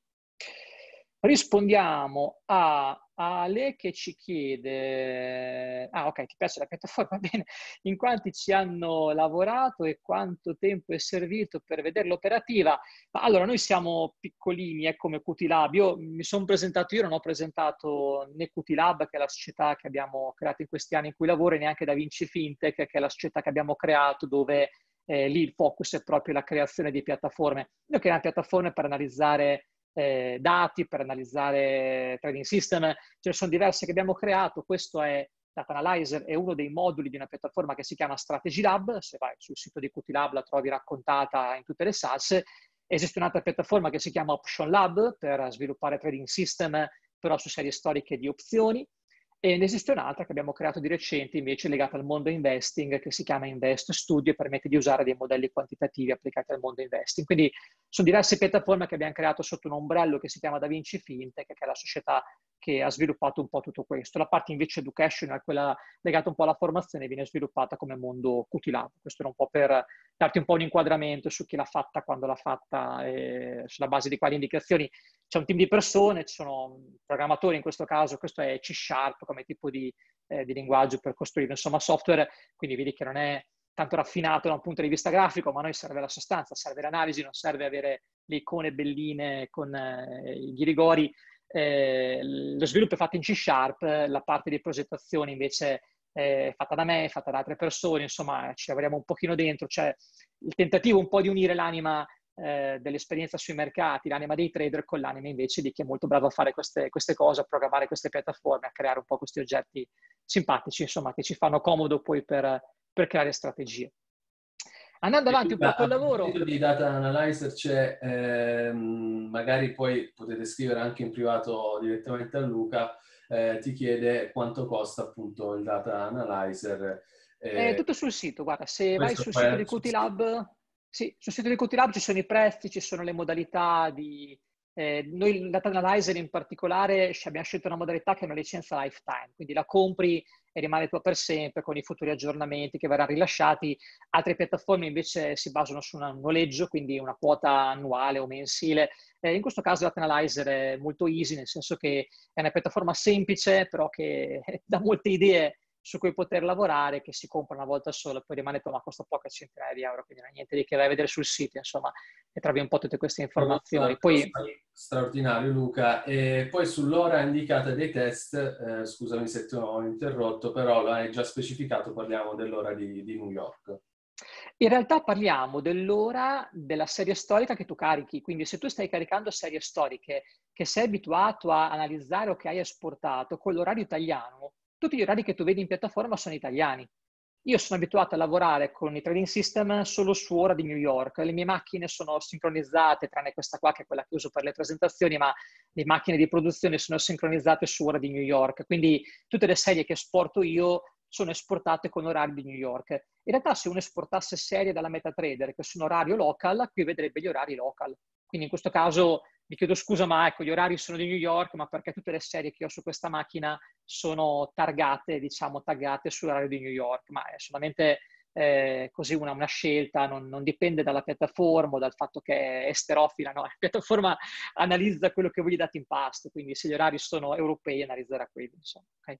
Rispondiamo a Ale che ci chiede, ah ok, ti piace la piattaforma, bene, in quanti ci hanno lavorato e quanto tempo è servito per vederla operativa? allora, noi siamo piccolini, è come Cutilab, io mi sono presentato, io non ho presentato né Cutilab, che è la società che abbiamo creato in questi anni in cui lavoro, e neanche Da Vinci Fintech, che è la società che abbiamo creato dove eh, lì il focus è proprio la creazione di piattaforme. Io Noi una piattaforma per analizzare eh, dati, per analizzare trading system, ce ne sono diverse che abbiamo creato, questo è Data Analyzer, è uno dei moduli di una piattaforma che si chiama Strategy Lab, se vai sul sito di QT Lab la trovi raccontata in tutte le salse, esiste un'altra piattaforma che si chiama Option Lab per sviluppare trading system però su serie storiche di opzioni, e ne esiste un'altra che abbiamo creato di recente invece legata al mondo investing che si chiama Invest Studio e permette di usare dei modelli quantitativi applicati al mondo investing. Quindi sono diverse piattaforme che abbiamo creato sotto un ombrello che si chiama Da Vinci Fintech, che è la società che ha sviluppato un po' tutto questo. La parte invece educational, quella legata un po' alla formazione, viene sviluppata come mondo cutilab. Questo era un po' per darti un po' un inquadramento su chi l'ha fatta, quando l'ha fatta, eh, sulla base di quali indicazioni. C'è un team di persone, ci sono programmatori in questo caso, questo è C Sharp come tipo di, eh, di linguaggio per costruire insomma software, quindi vedi che non è tanto raffinato da un punto di vista grafico, ma a noi serve la sostanza, serve l'analisi, non serve avere le icone belline con eh, i rigori, eh, lo sviluppo è fatto in C Sharp, la parte di progettazione invece è fatta da me, è fatta da altre persone, insomma ci lavoriamo un pochino dentro, cioè il tentativo un po' di unire l'anima eh, dell'esperienza sui mercati, l'anima dei trader con l'anima invece di chi è molto bravo a fare queste, queste, cose, a programmare queste piattaforme, a creare un po' questi oggetti simpatici, insomma, che ci fanno comodo poi per, per creare strategie. Andando avanti un po' col lavoro... di Data Analyzer c'è, ehm, magari poi potete scrivere anche in privato direttamente a Luca, eh, ti chiede quanto costa appunto il Data Analyzer. Eh, È eh, tutto sul sito, guarda, se vai sul sito di QTLab... Sì, sul sito di QTLab ci sono i prezzi, ci sono le modalità di... Eh, noi il Data Analyzer in particolare abbiamo scelto una modalità che è una licenza lifetime, quindi la compri e rimane tua per sempre con i futuri aggiornamenti che verranno rilasciati. Altre piattaforme invece si basano su un noleggio, quindi una quota annuale o mensile. Eh, in questo caso l'Atanalyzer è molto easy, nel senso che è una piattaforma semplice, però che dà molte idee su cui poter lavorare che si compra una volta sola, poi rimane però a costo poche centinaia di euro, quindi non è niente di che vai a vedere sul sito, insomma, e trovi un po' tutte queste informazioni. Poi... Straordinario Luca, e poi sull'ora indicata dei test, eh, scusami se ti ho interrotto, però l'hai già specificato, parliamo dell'ora di, di New York. In realtà parliamo dell'ora della serie storica che tu carichi, quindi se tu stai caricando serie storiche che sei abituato a analizzare o che hai esportato, con l'orario italiano tutti gli orari che tu vedi in piattaforma sono italiani. Io sono abituato a lavorare con i trading system solo su ora di New York. Le mie macchine sono sincronizzate, tranne questa qua che è quella che uso per le presentazioni, ma le macchine di produzione sono sincronizzate su ora di New York. Quindi tutte le serie che esporto io sono esportate con orari di New York. In realtà se uno esportasse serie dalla MetaTrader, che sono orario local, qui vedrebbe gli orari local. Quindi in questo caso vi chiedo scusa, ma ecco, gli orari sono di New York, ma perché tutte le serie che ho su questa macchina sono targate, diciamo, taggate sull'orario di New York, ma è solamente eh, così una, una scelta, non, non, dipende dalla piattaforma o dal fatto che è esterofila, no? La piattaforma analizza quello che voi gli date in pasto, quindi se gli orari sono europei analizzerà quelli, insomma, okay?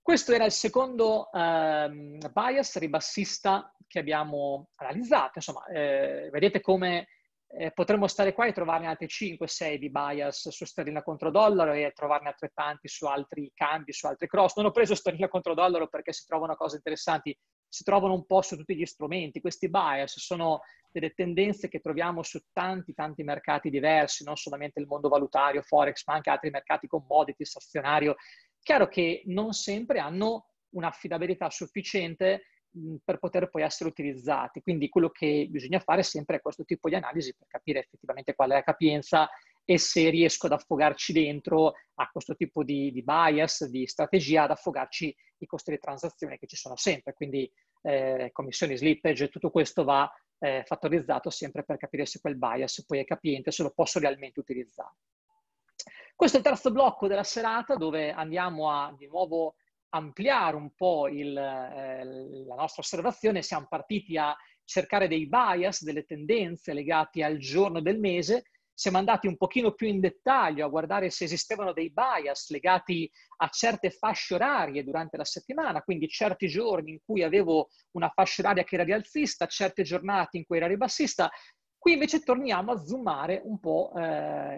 Questo era il secondo um, bias ribassista che abbiamo analizzato, insomma, eh, vedete come eh, potremmo stare qua e trovarne altri 5-6 di bias su sterlina contro dollaro e trovarne altrettanti su altri cambi, su altri cross. Non ho preso sterlina contro dollaro perché si trovano cose interessanti, si trovano un po' su tutti gli strumenti. Questi bias sono delle tendenze che troviamo su tanti, tanti mercati diversi, non solamente il mondo valutario, forex, ma anche altri mercati commodities, azionario. Chiaro che non sempre hanno un'affidabilità sufficiente Mhmm, per poter poi essere utilizzati. Quindi quello che bisogna fare sempre è questo tipo di analisi per capire effettivamente qual è la capienza e se riesco ad affogarci dentro a questo tipo di, di bias, di strategia, ad affogarci i costi di transazione che ci sono sempre. Quindi eh, commissioni, slippage, tutto questo va eh, fattorizzato sempre per capire se quel bias poi è capiente, se lo posso realmente utilizzare. Questo è il terzo blocco della serata dove andiamo a di nuovo ampliare un po' il, eh, la nostra osservazione, siamo partiti a cercare dei bias, delle tendenze legate al giorno del mese, siamo andati un pochino più in dettaglio a guardare se esistevano dei bias legati a certe fasce orarie durante la settimana, quindi certi giorni in cui avevo una fascia oraria che era rialzista, certe giornate in cui era ribassista. Qui invece torniamo a zoomare un po' eh,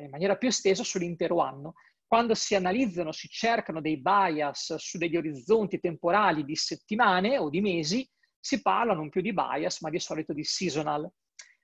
in maniera più estesa sull'intero anno quando si analizzano, si cercano dei bias su degli orizzonti temporali di settimane o di mesi, si parla non più di bias, ma di solito di seasonal.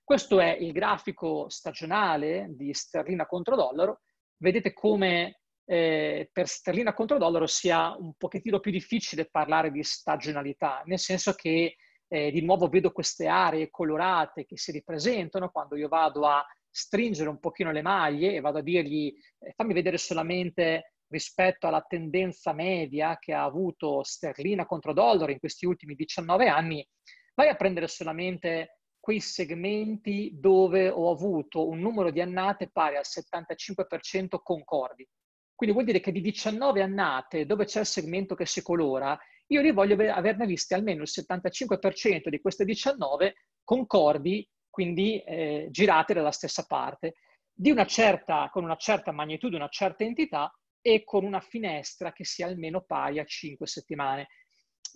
Questo è il grafico stagionale di sterlina contro dollaro. Vedete come eh, per sterlina contro dollaro sia un pochettino più difficile parlare di stagionalità, nel senso che eh, di nuovo vedo queste aree colorate che si ripresentano quando io vado a stringere un pochino le maglie e vado a dirgli eh, fammi vedere solamente rispetto alla tendenza media che ha avuto sterlina contro dollaro in questi ultimi 19 anni, vai a prendere solamente quei segmenti dove ho avuto un numero di annate pari al 75% concordi. Quindi vuol dire che di 19 annate dove c'è il segmento che si colora, io li voglio averne viste almeno il 75% di queste 19 concordi quindi eh, girate dalla stessa parte, una certa, con una certa magnitudine, una certa entità e con una finestra che sia almeno pari a 5 settimane.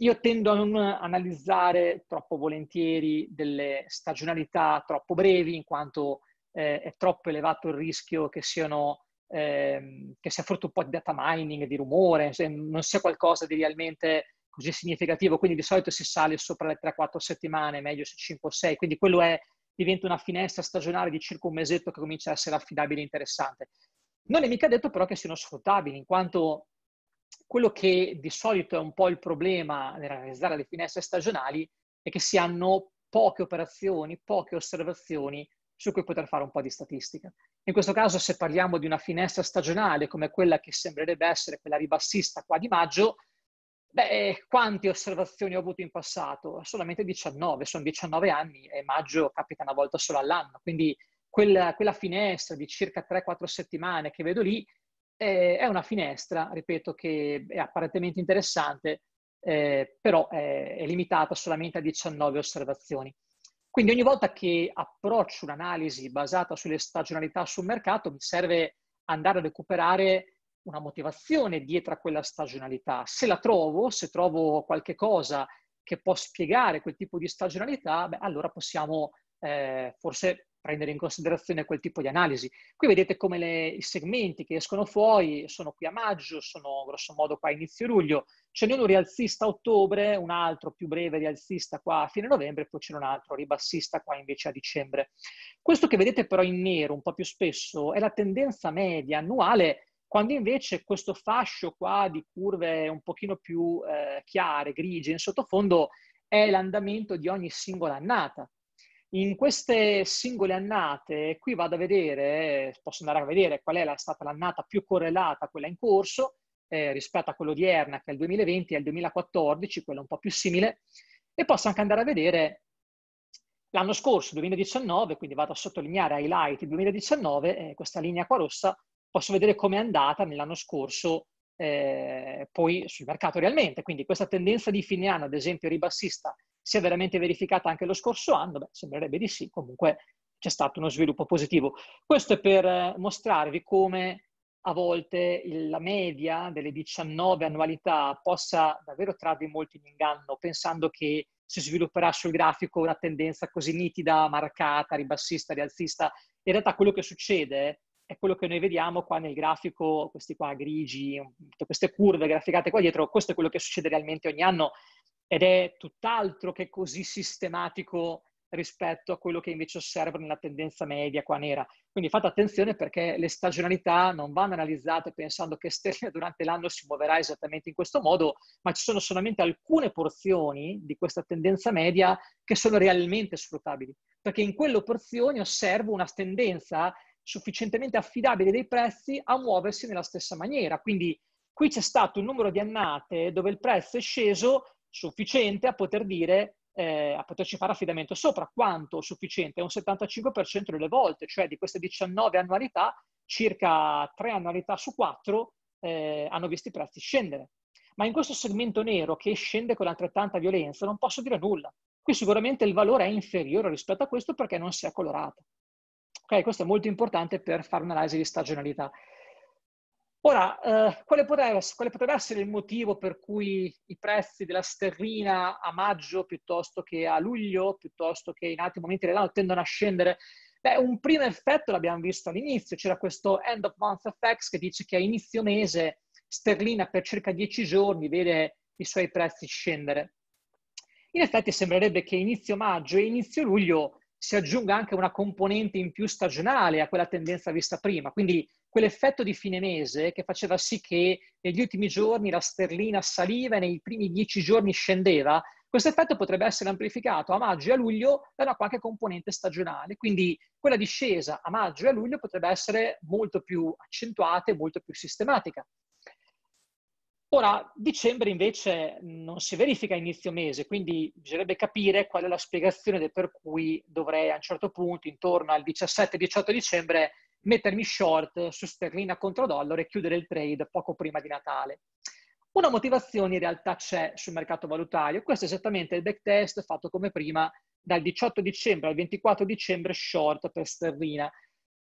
Io tendo a non analizzare troppo volentieri delle stagionalità troppo brevi, in quanto eh, è troppo elevato il rischio che siano ehm, che sia frutto un po' di data mining, di rumore, non sia qualcosa di realmente così significativo, quindi di solito si sale sopra le 3-4 settimane, meglio se 5 6, quindi quello è diventa una finestra stagionale di circa un mesetto che comincia a essere affidabile e interessante. Non è mica detto però che siano sfruttabili, in quanto quello che di solito è un po' il problema nel realizzare le finestre stagionali è che si hanno poche operazioni, poche osservazioni su cui poter fare un po' di statistica. In questo caso, se parliamo di una finestra stagionale come quella che sembrerebbe essere quella ribassista qua di maggio, Beh, eh, quante osservazioni ho avuto in passato? Solamente 19, sono 19 anni e maggio capita una volta solo all'anno, quindi quella, quella finestra di circa 3-4 settimane che vedo lì eh, è una finestra, ripeto, che è apparentemente interessante, eh, però è, è limitata solamente a 19 osservazioni. Quindi ogni volta che approccio un'analisi basata sulle stagionalità sul mercato mi serve andare a recuperare una motivazione dietro a quella stagionalità. Se la trovo, se trovo qualche cosa che può spiegare quel tipo di stagionalità, beh, allora possiamo eh, forse prendere in considerazione quel tipo di analisi. Qui vedete come le, i segmenti che escono fuori sono qui a maggio, sono grosso modo qua a inizio luglio, ce n'è uno rialzista a ottobre, un altro più breve rialzista qua a fine novembre, poi c'è un altro ribassista qua invece a dicembre. Questo che vedete però in nero un po' più spesso è la tendenza media annuale quando invece questo fascio qua di curve un pochino più eh, chiare, grigie, in sottofondo è l'andamento di ogni singola annata. In queste singole annate, qui vado a vedere, posso andare a vedere qual è la, stata l'annata più correlata a quella in corso, eh, rispetto a quella odierna, che è il 2020, e il 2014, quella un po' più simile, e posso anche andare a vedere l'anno scorso, 2019, quindi vado a sottolineare highlight 2019, eh, questa linea qua rossa, posso vedere come è andata nell'anno scorso eh, poi sul mercato realmente. Quindi questa tendenza di fine anno, ad esempio ribassista, si è veramente verificata anche lo scorso anno? Beh, sembrerebbe di sì, comunque c'è stato uno sviluppo positivo. Questo è per eh, mostrarvi come a volte la media delle 19 annualità possa davvero trarvi molto in inganno, pensando che si svilupperà sul grafico una tendenza così nitida, marcata, ribassista, rialzista. In realtà quello che succede è quello che noi vediamo qua nel grafico, questi qua grigi, queste curve graficate qua dietro, questo è quello che succede realmente ogni anno ed è tutt'altro che così sistematico rispetto a quello che invece osservo nella tendenza media qua nera. Quindi fate attenzione perché le stagionalità non vanno analizzate pensando che Sterling durante l'anno si muoverà esattamente in questo modo, ma ci sono solamente alcune porzioni di questa tendenza media che sono realmente sfruttabili, perché in quelle porzioni osservo una tendenza sufficientemente affidabile dei prezzi a muoversi nella stessa maniera. Quindi qui c'è stato un numero di annate dove il prezzo è sceso sufficiente a poter dire eh, a poterci fare affidamento sopra. Quanto sufficiente? un 75% delle volte, cioè di queste 19 annualità, circa 3 annualità su 4 eh, hanno visto i prezzi scendere. Ma in questo segmento nero che scende con altrettanta violenza non posso dire nulla. Qui sicuramente il valore è inferiore rispetto a questo perché non si è colorato. Okay, questo è molto importante per fare un'analisi di stagionalità. Ora, eh, quale, potrebbe, quale, potrebbe, essere il motivo per cui i prezzi della sterlina a maggio piuttosto che a luglio, piuttosto che in altri momenti dell'anno tendono a scendere? Beh, un primo effetto l'abbiamo visto all'inizio, c'era questo end of month effects che dice che a inizio mese sterlina per circa 10 giorni vede i suoi prezzi scendere. In effetti sembrerebbe che inizio maggio e inizio luglio si aggiunga anche una componente in più stagionale a quella tendenza vista prima. Quindi quell'effetto di fine mese che faceva sì che negli ultimi giorni la sterlina saliva e nei primi dieci giorni scendeva, questo effetto potrebbe essere amplificato a maggio e a luglio da una qualche componente stagionale. Quindi quella discesa a maggio e a luglio potrebbe essere molto più accentuata e molto più sistematica. Ora, dicembre invece non si verifica a inizio mese, quindi bisognerebbe capire qual è la spiegazione per cui dovrei a un certo punto, intorno al 17-18 dicembre, mettermi short su sterlina contro dollaro e chiudere il trade poco prima di Natale. Una motivazione in realtà c'è sul mercato valutario, questo è esattamente il backtest fatto come prima dal 18 dicembre al 24 dicembre short per sterlina.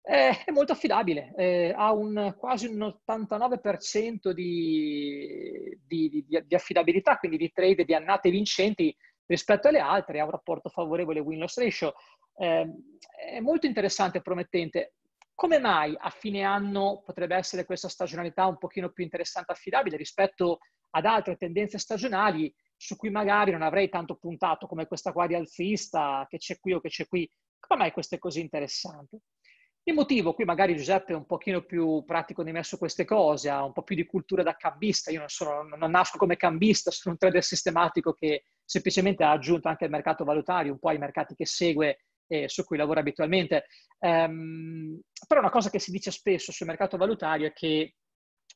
Eh, è molto affidabile, eh, ha un, quasi un 89% di, di, di, di, affidabilità, quindi di trade di annate vincenti rispetto alle altre, ha un rapporto favorevole win-loss ratio. Eh, è molto interessante e promettente. Come mai a fine anno potrebbe essere questa stagionalità un pochino più interessante e affidabile rispetto ad altre tendenze stagionali su cui magari non avrei tanto puntato come questa qua di alzista che c'è qui o che c'è qui? Come mai questo è così interessante? Il motivo, qui magari Giuseppe è un pochino più pratico di me su queste cose, ha un po' più di cultura da cambista, io non, sono, non nasco come cambista, sono un trader sistematico che semplicemente ha aggiunto anche il mercato valutario, un po' ai mercati che segue e su cui lavora abitualmente. Um, però una cosa che si dice spesso sul mercato valutario è che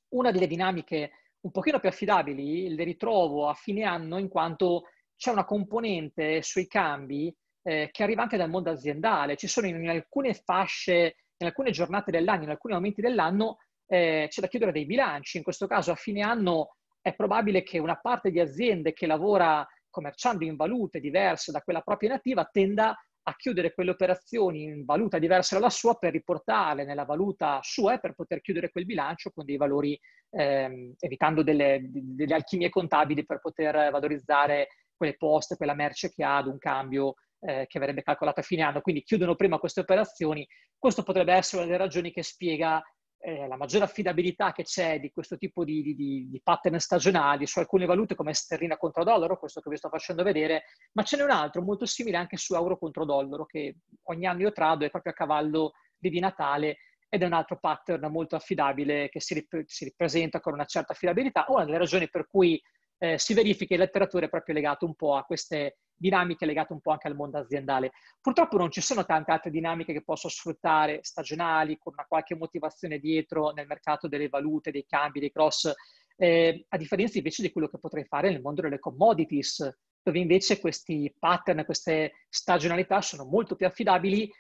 una delle dinamiche un pochino più affidabili le ritrovo a fine anno in quanto c'è una componente sui cambi eh, che arriva anche dal mondo aziendale. Ci sono in, in alcune fasce, in alcune giornate dell'anno, in alcuni momenti dell'anno, eh, c'è da chiudere dei bilanci. In questo caso a fine anno è probabile che una parte di aziende che lavora commerciando in valute diverse da quella propria nativa tenda a chiudere quelle operazioni in valuta diversa dalla sua per riportarle nella valuta sua e per poter chiudere quel bilancio con dei valori, ehm, evitando delle, delle, alchimie contabili per poter valorizzare quelle poste, quella merce che ha ad un cambio eh, che verrebbe calcolata a fine anno, quindi chiudono prima queste operazioni. Questo potrebbe essere una delle ragioni che spiega eh, la maggiore affidabilità che c'è di questo tipo di, di, di, pattern stagionali su alcune valute come sterlina contro dollaro, questo che vi sto facendo vedere, ma ce n'è un altro molto simile anche su euro contro dollaro che ogni anno io trado, è proprio a cavallo lì di Natale ed è un altro pattern molto affidabile che si, rip- si ripresenta con una certa affidabilità. Una delle ragioni per cui eh, si verifica in letteratura è proprio legato un po' a queste dinamiche legate un po' anche al mondo aziendale. Purtroppo non ci sono tante altre dinamiche che posso sfruttare stagionali, con una qualche motivazione dietro nel mercato delle valute, dei cambi, dei cross, eh, a differenza invece di quello che potrei fare nel mondo delle commodities, dove invece questi pattern, queste stagionalità sono molto più affidabili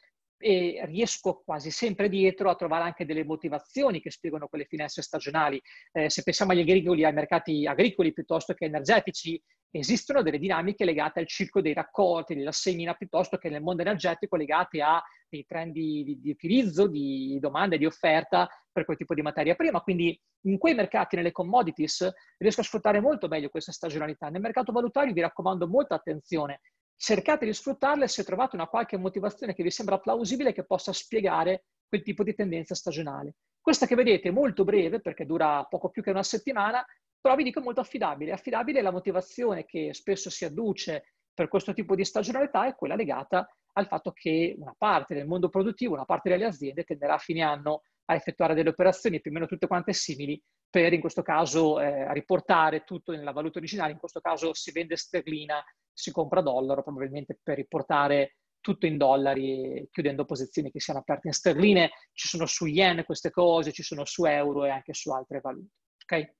e riesco quasi sempre dietro a trovare anche delle motivazioni che spiegano quelle finestre stagionali. Eh, se pensiamo agli agricoli, ai mercati agricoli piuttosto che energetici, esistono delle dinamiche legate al circo dei raccolti, della semina, piuttosto che nel mondo energetico legate a dei trend di, di, di utilizzo, di domanda e di offerta per quel tipo di materia prima. Quindi in quei mercati, nelle commodities, riesco a sfruttare molto meglio questa stagionalità. Nel mercato valutario vi raccomando molta attenzione cercate di sfruttarle se trovate una qualche motivazione che vi sembra plausibile che possa spiegare quel tipo di tendenza stagionale. Questa che vedete è molto breve perché dura poco più che una settimana, però vi dico molto affidabile. Affidabile è la motivazione che spesso si adduce per questo tipo di stagionalità è quella legata al fatto che una parte del mondo produttivo, una parte delle aziende tenderà a fine anno a effettuare delle operazioni più o meno tutte quante simili per in questo caso eh, riportare tutto nella valuta originale, in questo caso si vende sterlina si compra dollaro probabilmente per riportare tutto in dollari, chiudendo posizioni che siano aperte in sterline. Ci sono su yen queste cose, ci sono su euro e anche su altre valute. ok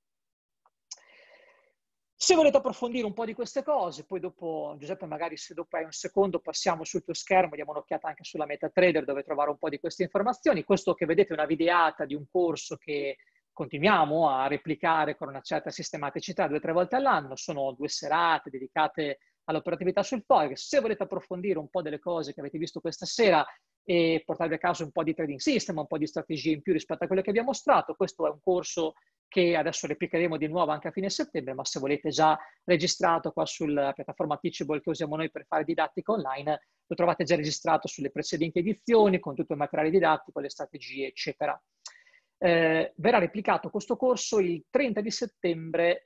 Se volete approfondire un po' di queste cose, poi dopo, Giuseppe, magari se dopo hai un secondo passiamo sul tuo schermo, diamo un'occhiata anche sulla MetaTrader dove trovare un po' di queste informazioni. Questo che vedete è una videata di un corso che continuiamo a replicare con una certa sistematicità due o tre volte all'anno. Sono due serate dedicate all'operatività sul Forex. Se volete approfondire un po' delle cose che avete visto questa sera e portarvi a casa un po' di trading system, un po' di strategie in più rispetto a quelle che vi ho mostrato, questo è un corso che adesso replicheremo di nuovo anche a fine settembre, ma se volete già registrato qua sulla piattaforma Teachable che usiamo noi per fare didattica online, lo trovate già registrato sulle precedenti edizioni con tutto il materiale didattico, le strategie, eccetera. Eh, verrà replicato questo corso il 30 di settembre,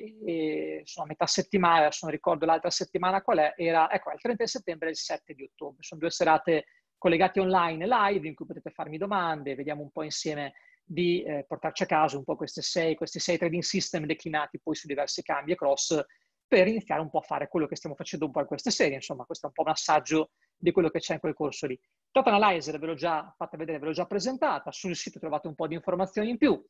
sono a metà settimana, adesso non ricordo l'altra settimana qual è, era, ecco, il 30 di settembre e il 7 di ottobre. Sono due serate collegate online live in cui potete farmi domande, vediamo un po' insieme di eh, portarci a caso un po' questi sei, questi sei trading system declinati poi su diversi cambi e cross per iniziare un po' a fare quello che stiamo facendo un po' in queste serie, insomma, questo è un po' un assaggio di quello che c'è in quel corso lì. Top Analyzer ve l'ho già fatta vedere, ve l'ho già presentata, sul sito trovate un po' di informazioni in più,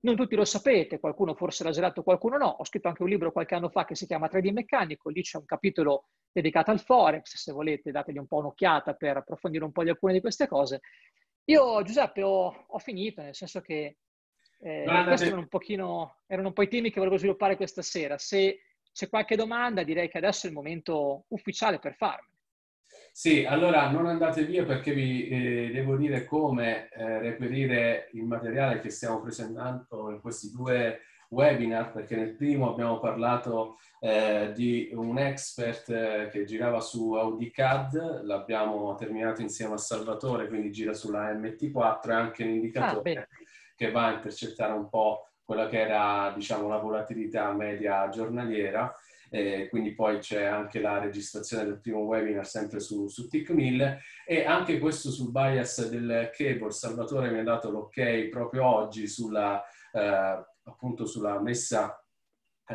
non tutti lo sapete, qualcuno forse l'ha girato, qualcuno no. Ho scritto anche un libro qualche anno fa che si chiama 3D Meccanico, lì c'è un capitolo dedicato al Forex, se volete dategli un po' un'occhiata per approfondire un po' di alcune di queste cose. Io, Giuseppe, ho, ho finito, nel senso che eh, questi eh. erano un, pochino, erano un po' i temi che volevo sviluppare questa sera. Se c'è qualche domanda, direi che adesso è il momento ufficiale per farmela. Sì, allora non andate via perché vi eh, devo dire come eh, reperire il materiale che stiamo presentando in questi due webinar, perché nel primo abbiamo parlato eh, di un expert eh, che girava su AudiCAD, l'abbiamo terminato insieme a Salvatore, quindi gira sulla MT4, è anche l'indicatore ah, che va a intercettare un po' quella che era diciamo, la volatilità media giornaliera. E quindi poi c'è anche la registrazione del primo webinar sempre su, su TIC1000 e anche questo sul bias del cable. Salvatore mi ha dato l'ok proprio oggi sulla, eh, appunto sulla messa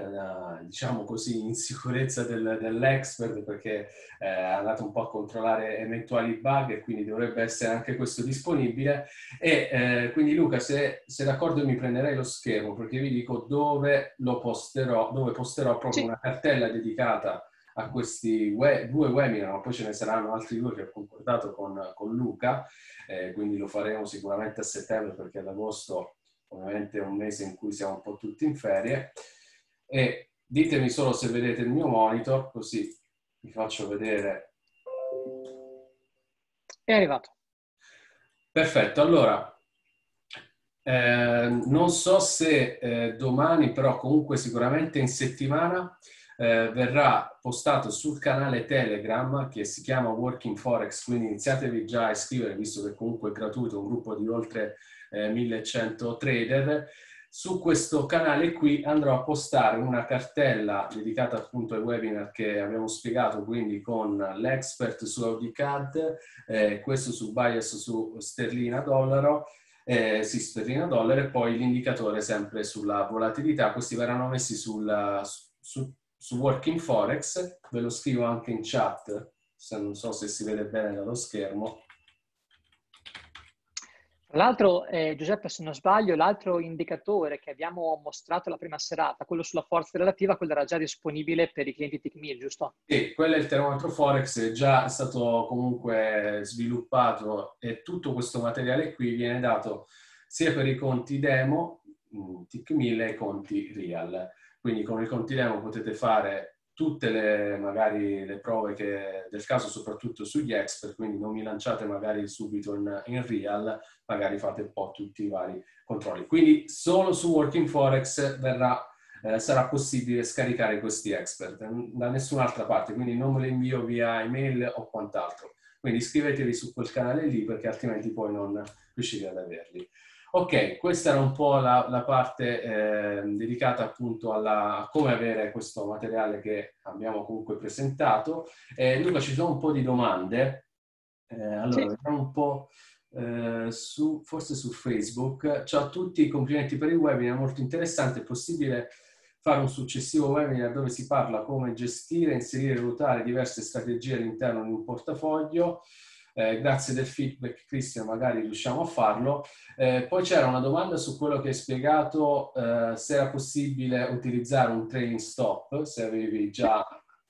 una, eh, diciamo così, insicurezza del, dell'expert perché eh, è andato un po' a controllare eventuali bug e quindi dovrebbe essere anche questo disponibile. E eh, quindi Luca, se, se d'accordo mi prenderei lo schermo perché vi dico dove lo posterò, dove posterò proprio sì. una cartella dedicata a questi we- due webinar, ma poi ce ne saranno altri due che ho concordato con, con Luca, eh, quindi lo faremo sicuramente a settembre perché ad agosto ovviamente è un mese in cui siamo un po' tutti in ferie e ditemi solo se vedete il mio monitor, così vi faccio vedere. È arrivato. Perfetto, allora eh, non so se eh, domani, però comunque sicuramente in settimana eh, verrà postato sul canale Telegram che si chiama Working Forex, quindi iniziatevi già a iscrivere, visto che comunque è gratuito, un gruppo di oltre 1100 eh, trader su questo canale qui andrò a postare una cartella dedicata appunto ai webinar che abbiamo spiegato, quindi con l'expert su AudiCAD, eh, questo su bias su sterlina dollaro, eh, sì, sterlina dollaro e poi l'indicatore sempre sulla volatilità. Questi verranno messi sulla, su, su Working Forex, ve lo scrivo anche in chat, se non so se si vede bene dallo schermo tra l'altro, eh, Giuseppe, se non sbaglio, l'altro indicatore che abbiamo mostrato la prima serata, quello sulla forza relativa, quello era già disponibile per i clienti TICMIL, giusto? Sì, quello è il termometro Forex, è già stato comunque sviluppato e tutto questo materiale qui viene dato sia per i conti demo, mm, TIC1000 e i conti real. Quindi con i conti demo potete fare tutte le, magari, le prove che, del caso, soprattutto sugli expert, quindi non mi lanciate magari subito in, in real, magari fate un po' tutti i vari controlli. Quindi solo su Working Forex verrà, eh, sarà possibile scaricare questi expert da nessun'altra parte, quindi non me li invio via email o quant'altro. Quindi iscrivetevi su quel canale lì perché altrimenti poi non riuscirete ad averli. Ok, questa era un po' la, la parte eh, dedicata appunto alla, a come avere questo materiale che abbiamo comunque presentato. Eh, Luca, ci sono un po' di domande. Eh, allora, sì. vediamo un po' eh, su, forse su Facebook. Ciao a tutti, complimenti per il webinar, molto interessante. È possibile fare un successivo webinar dove si parla come gestire, inserire e ruotare diverse strategie all'interno di un portafoglio? eh, grazie del feedback Cristian magari riusciamo a farlo. Eh, poi c'era una domanda su quello che hai spiegato, eh, se era possibile utilizzare un trailing stop, se avevi già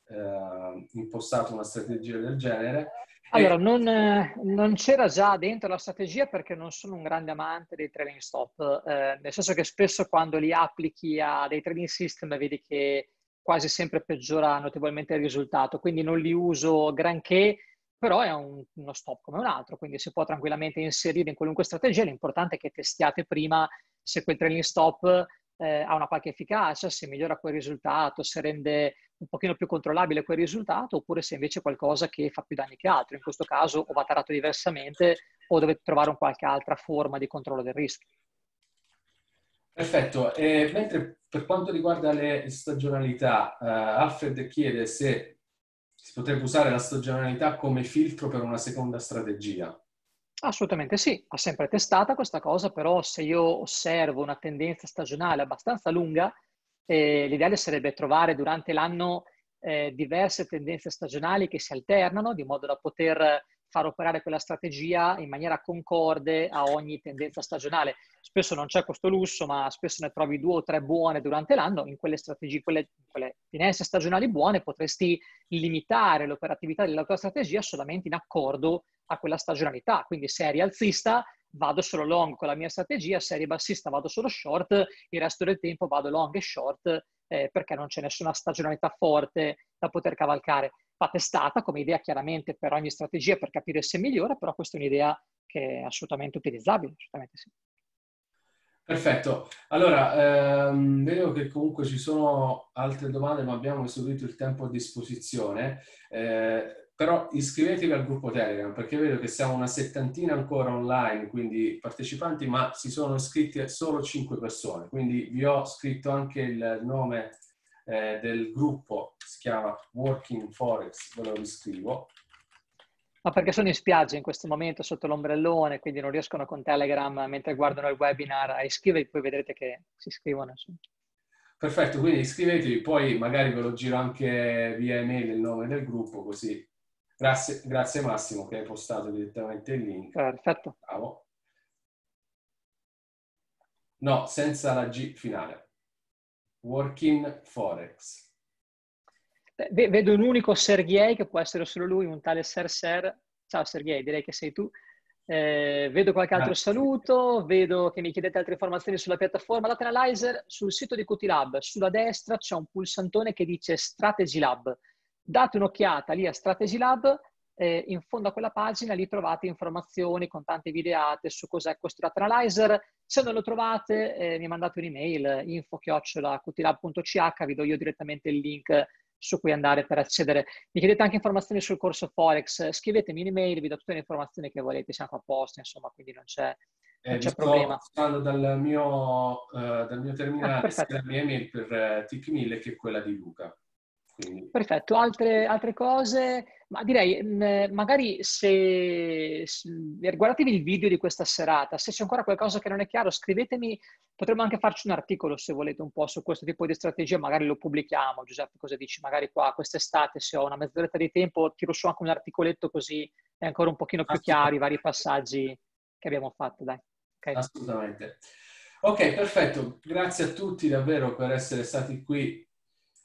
eh, impostato una strategia del genere. Allora, non, eh, non, c'era già dentro la strategia perché non sono un grande amante dei trailing stop, eh, nel senso che spesso quando li applichi a dei trading system vedi che quasi sempre peggiora notevolmente il risultato, quindi non li uso granché però è un, uno stop come un altro, quindi si può tranquillamente inserire in qualunque strategia, l'importante è che testiate prima se quel trailing stop eh, ha una qualche efficacia, se migliora quel risultato, se rende un pochino più controllabile quel risultato, oppure se invece è qualcosa che fa più danni che altro, in questo caso o va tarato diversamente o dovete trovare un qualche altra forma di controllo del rischio. Perfetto, e mentre per quanto riguarda le stagionalità, uh, Alfred chiede se si potrebbe usare la stagionalità come filtro per una seconda strategia. Assolutamente sì, ha sempre testata questa cosa, però se io osservo una tendenza stagionale abbastanza lunga, eh, l'ideale sarebbe trovare durante l'anno eh, diverse tendenze stagionali che si alternano di modo da poter far operare quella strategia in maniera concorde a ogni tendenza stagionale. Spesso non c'è questo lusso, ma spesso ne trovi due o tre buone durante l'anno. In quelle strategie, quelle, quelle finestre stagionali buone potresti limitare l'operatività della tua strategia solamente in accordo a quella stagionalità. Quindi se eri alzista vado solo long con la mia strategia, se eri bassista vado solo short, il resto del tempo vado long e short eh, perché non c'è nessuna stagionalità forte da poter cavalcare va testata come idea chiaramente per ogni strategia per capire se migliora, però questa è un'idea che è assolutamente utilizzabile, assolutamente sì. Perfetto, allora ehm, vedo che comunque ci sono altre domande ma abbiamo esaurito il tempo a disposizione, eh, però iscrivetevi al gruppo Telegram perché vedo che siamo una settantina ancora online, quindi partecipanti, ma si sono iscritti solo 5 persone, quindi vi ho scritto anche il nome eh, del gruppo, si chiama Working Forex, ve lo riscrivo. Ma perché sono in spiaggia in questo momento sotto l'ombrellone, quindi non riescono con Telegram mentre guardano il webinar a iscrivervi, poi vedrete che si iscrivono. Perfetto, quindi iscrivetevi, poi magari ve lo giro anche via email il nome del gruppo, così. Grazie, grazie Massimo che hai postato direttamente il link. Perfetto. Bravo. No, senza la G finale. Working Forex. Vedo un unico Sergei che può essere solo lui, un tale Ser Ser. Ciao Sergei, direi che sei tu. Eh, vedo qualche altro Grazie. saluto, vedo che mi chiedete altre informazioni sulla piattaforma Lateralizer. Sul sito di QTLab, sulla destra c'è un pulsantone che dice Strategy Lab. Date un'occhiata lì a Strategy Lab eh, in fondo a quella pagina lì trovate informazioni con tante videate su cos'è questo data analyzer. Se non lo trovate eh, mi mandate un'email info-qtlab.ch, vi do io direttamente il link su cui andare per accedere. Mi chiedete anche informazioni sul corso Forex, scrivetemi un'email, vi do tutte le informazioni che volete, siamo a posto, insomma, quindi non c'è, eh, non c'è problema. Sto dal mio, uh, dal mio terminale ah, la mia email per uh, eh, TIC1000 che è quella di Luca. Quindi... Perfetto, altre, altre, cose? Ma direi, mm, magari se, se, eh, guardatevi il video di questa serata, se c'è ancora qualcosa che non è chiaro scrivetemi, potremmo anche farci un articolo se volete un po' su questo tipo di strategia, magari lo pubblichiamo. Giuseppe, cosa dici? Magari qua quest'estate, se ho una mezz'oretta di tempo, tiro su anche un articoletto così è ancora un pochino più chiaro i vari passaggi che abbiamo fatto. Dai. Okay. Assolutamente. Ok, perfetto. Grazie a tutti davvero per essere stati qui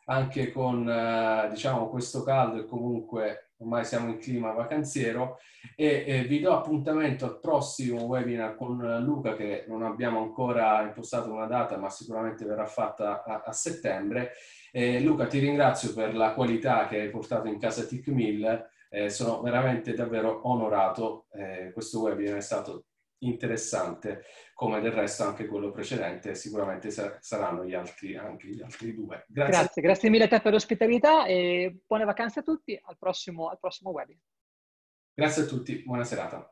anche con eh, diciamo questo caldo e comunque ormai siamo in clima vacanziero e, e vi do appuntamento al prossimo webinar con Luca che non abbiamo ancora impostato una data ma sicuramente verrà fatta a, a settembre. Eh, Luca ti ringrazio per la qualità che hai portato in casa TIC 1000, eh, sono veramente davvero onorato, eh, questo webinar è stato interessante, come del resto anche quello precedente, sicuramente sar- saranno gli altri, anche gli altri due. Grazie. grazie. grazie, mille a te per l'ospitalità e buone vacanze a tutti, al prossimo, al prossimo web. Grazie a tutti, buona serata.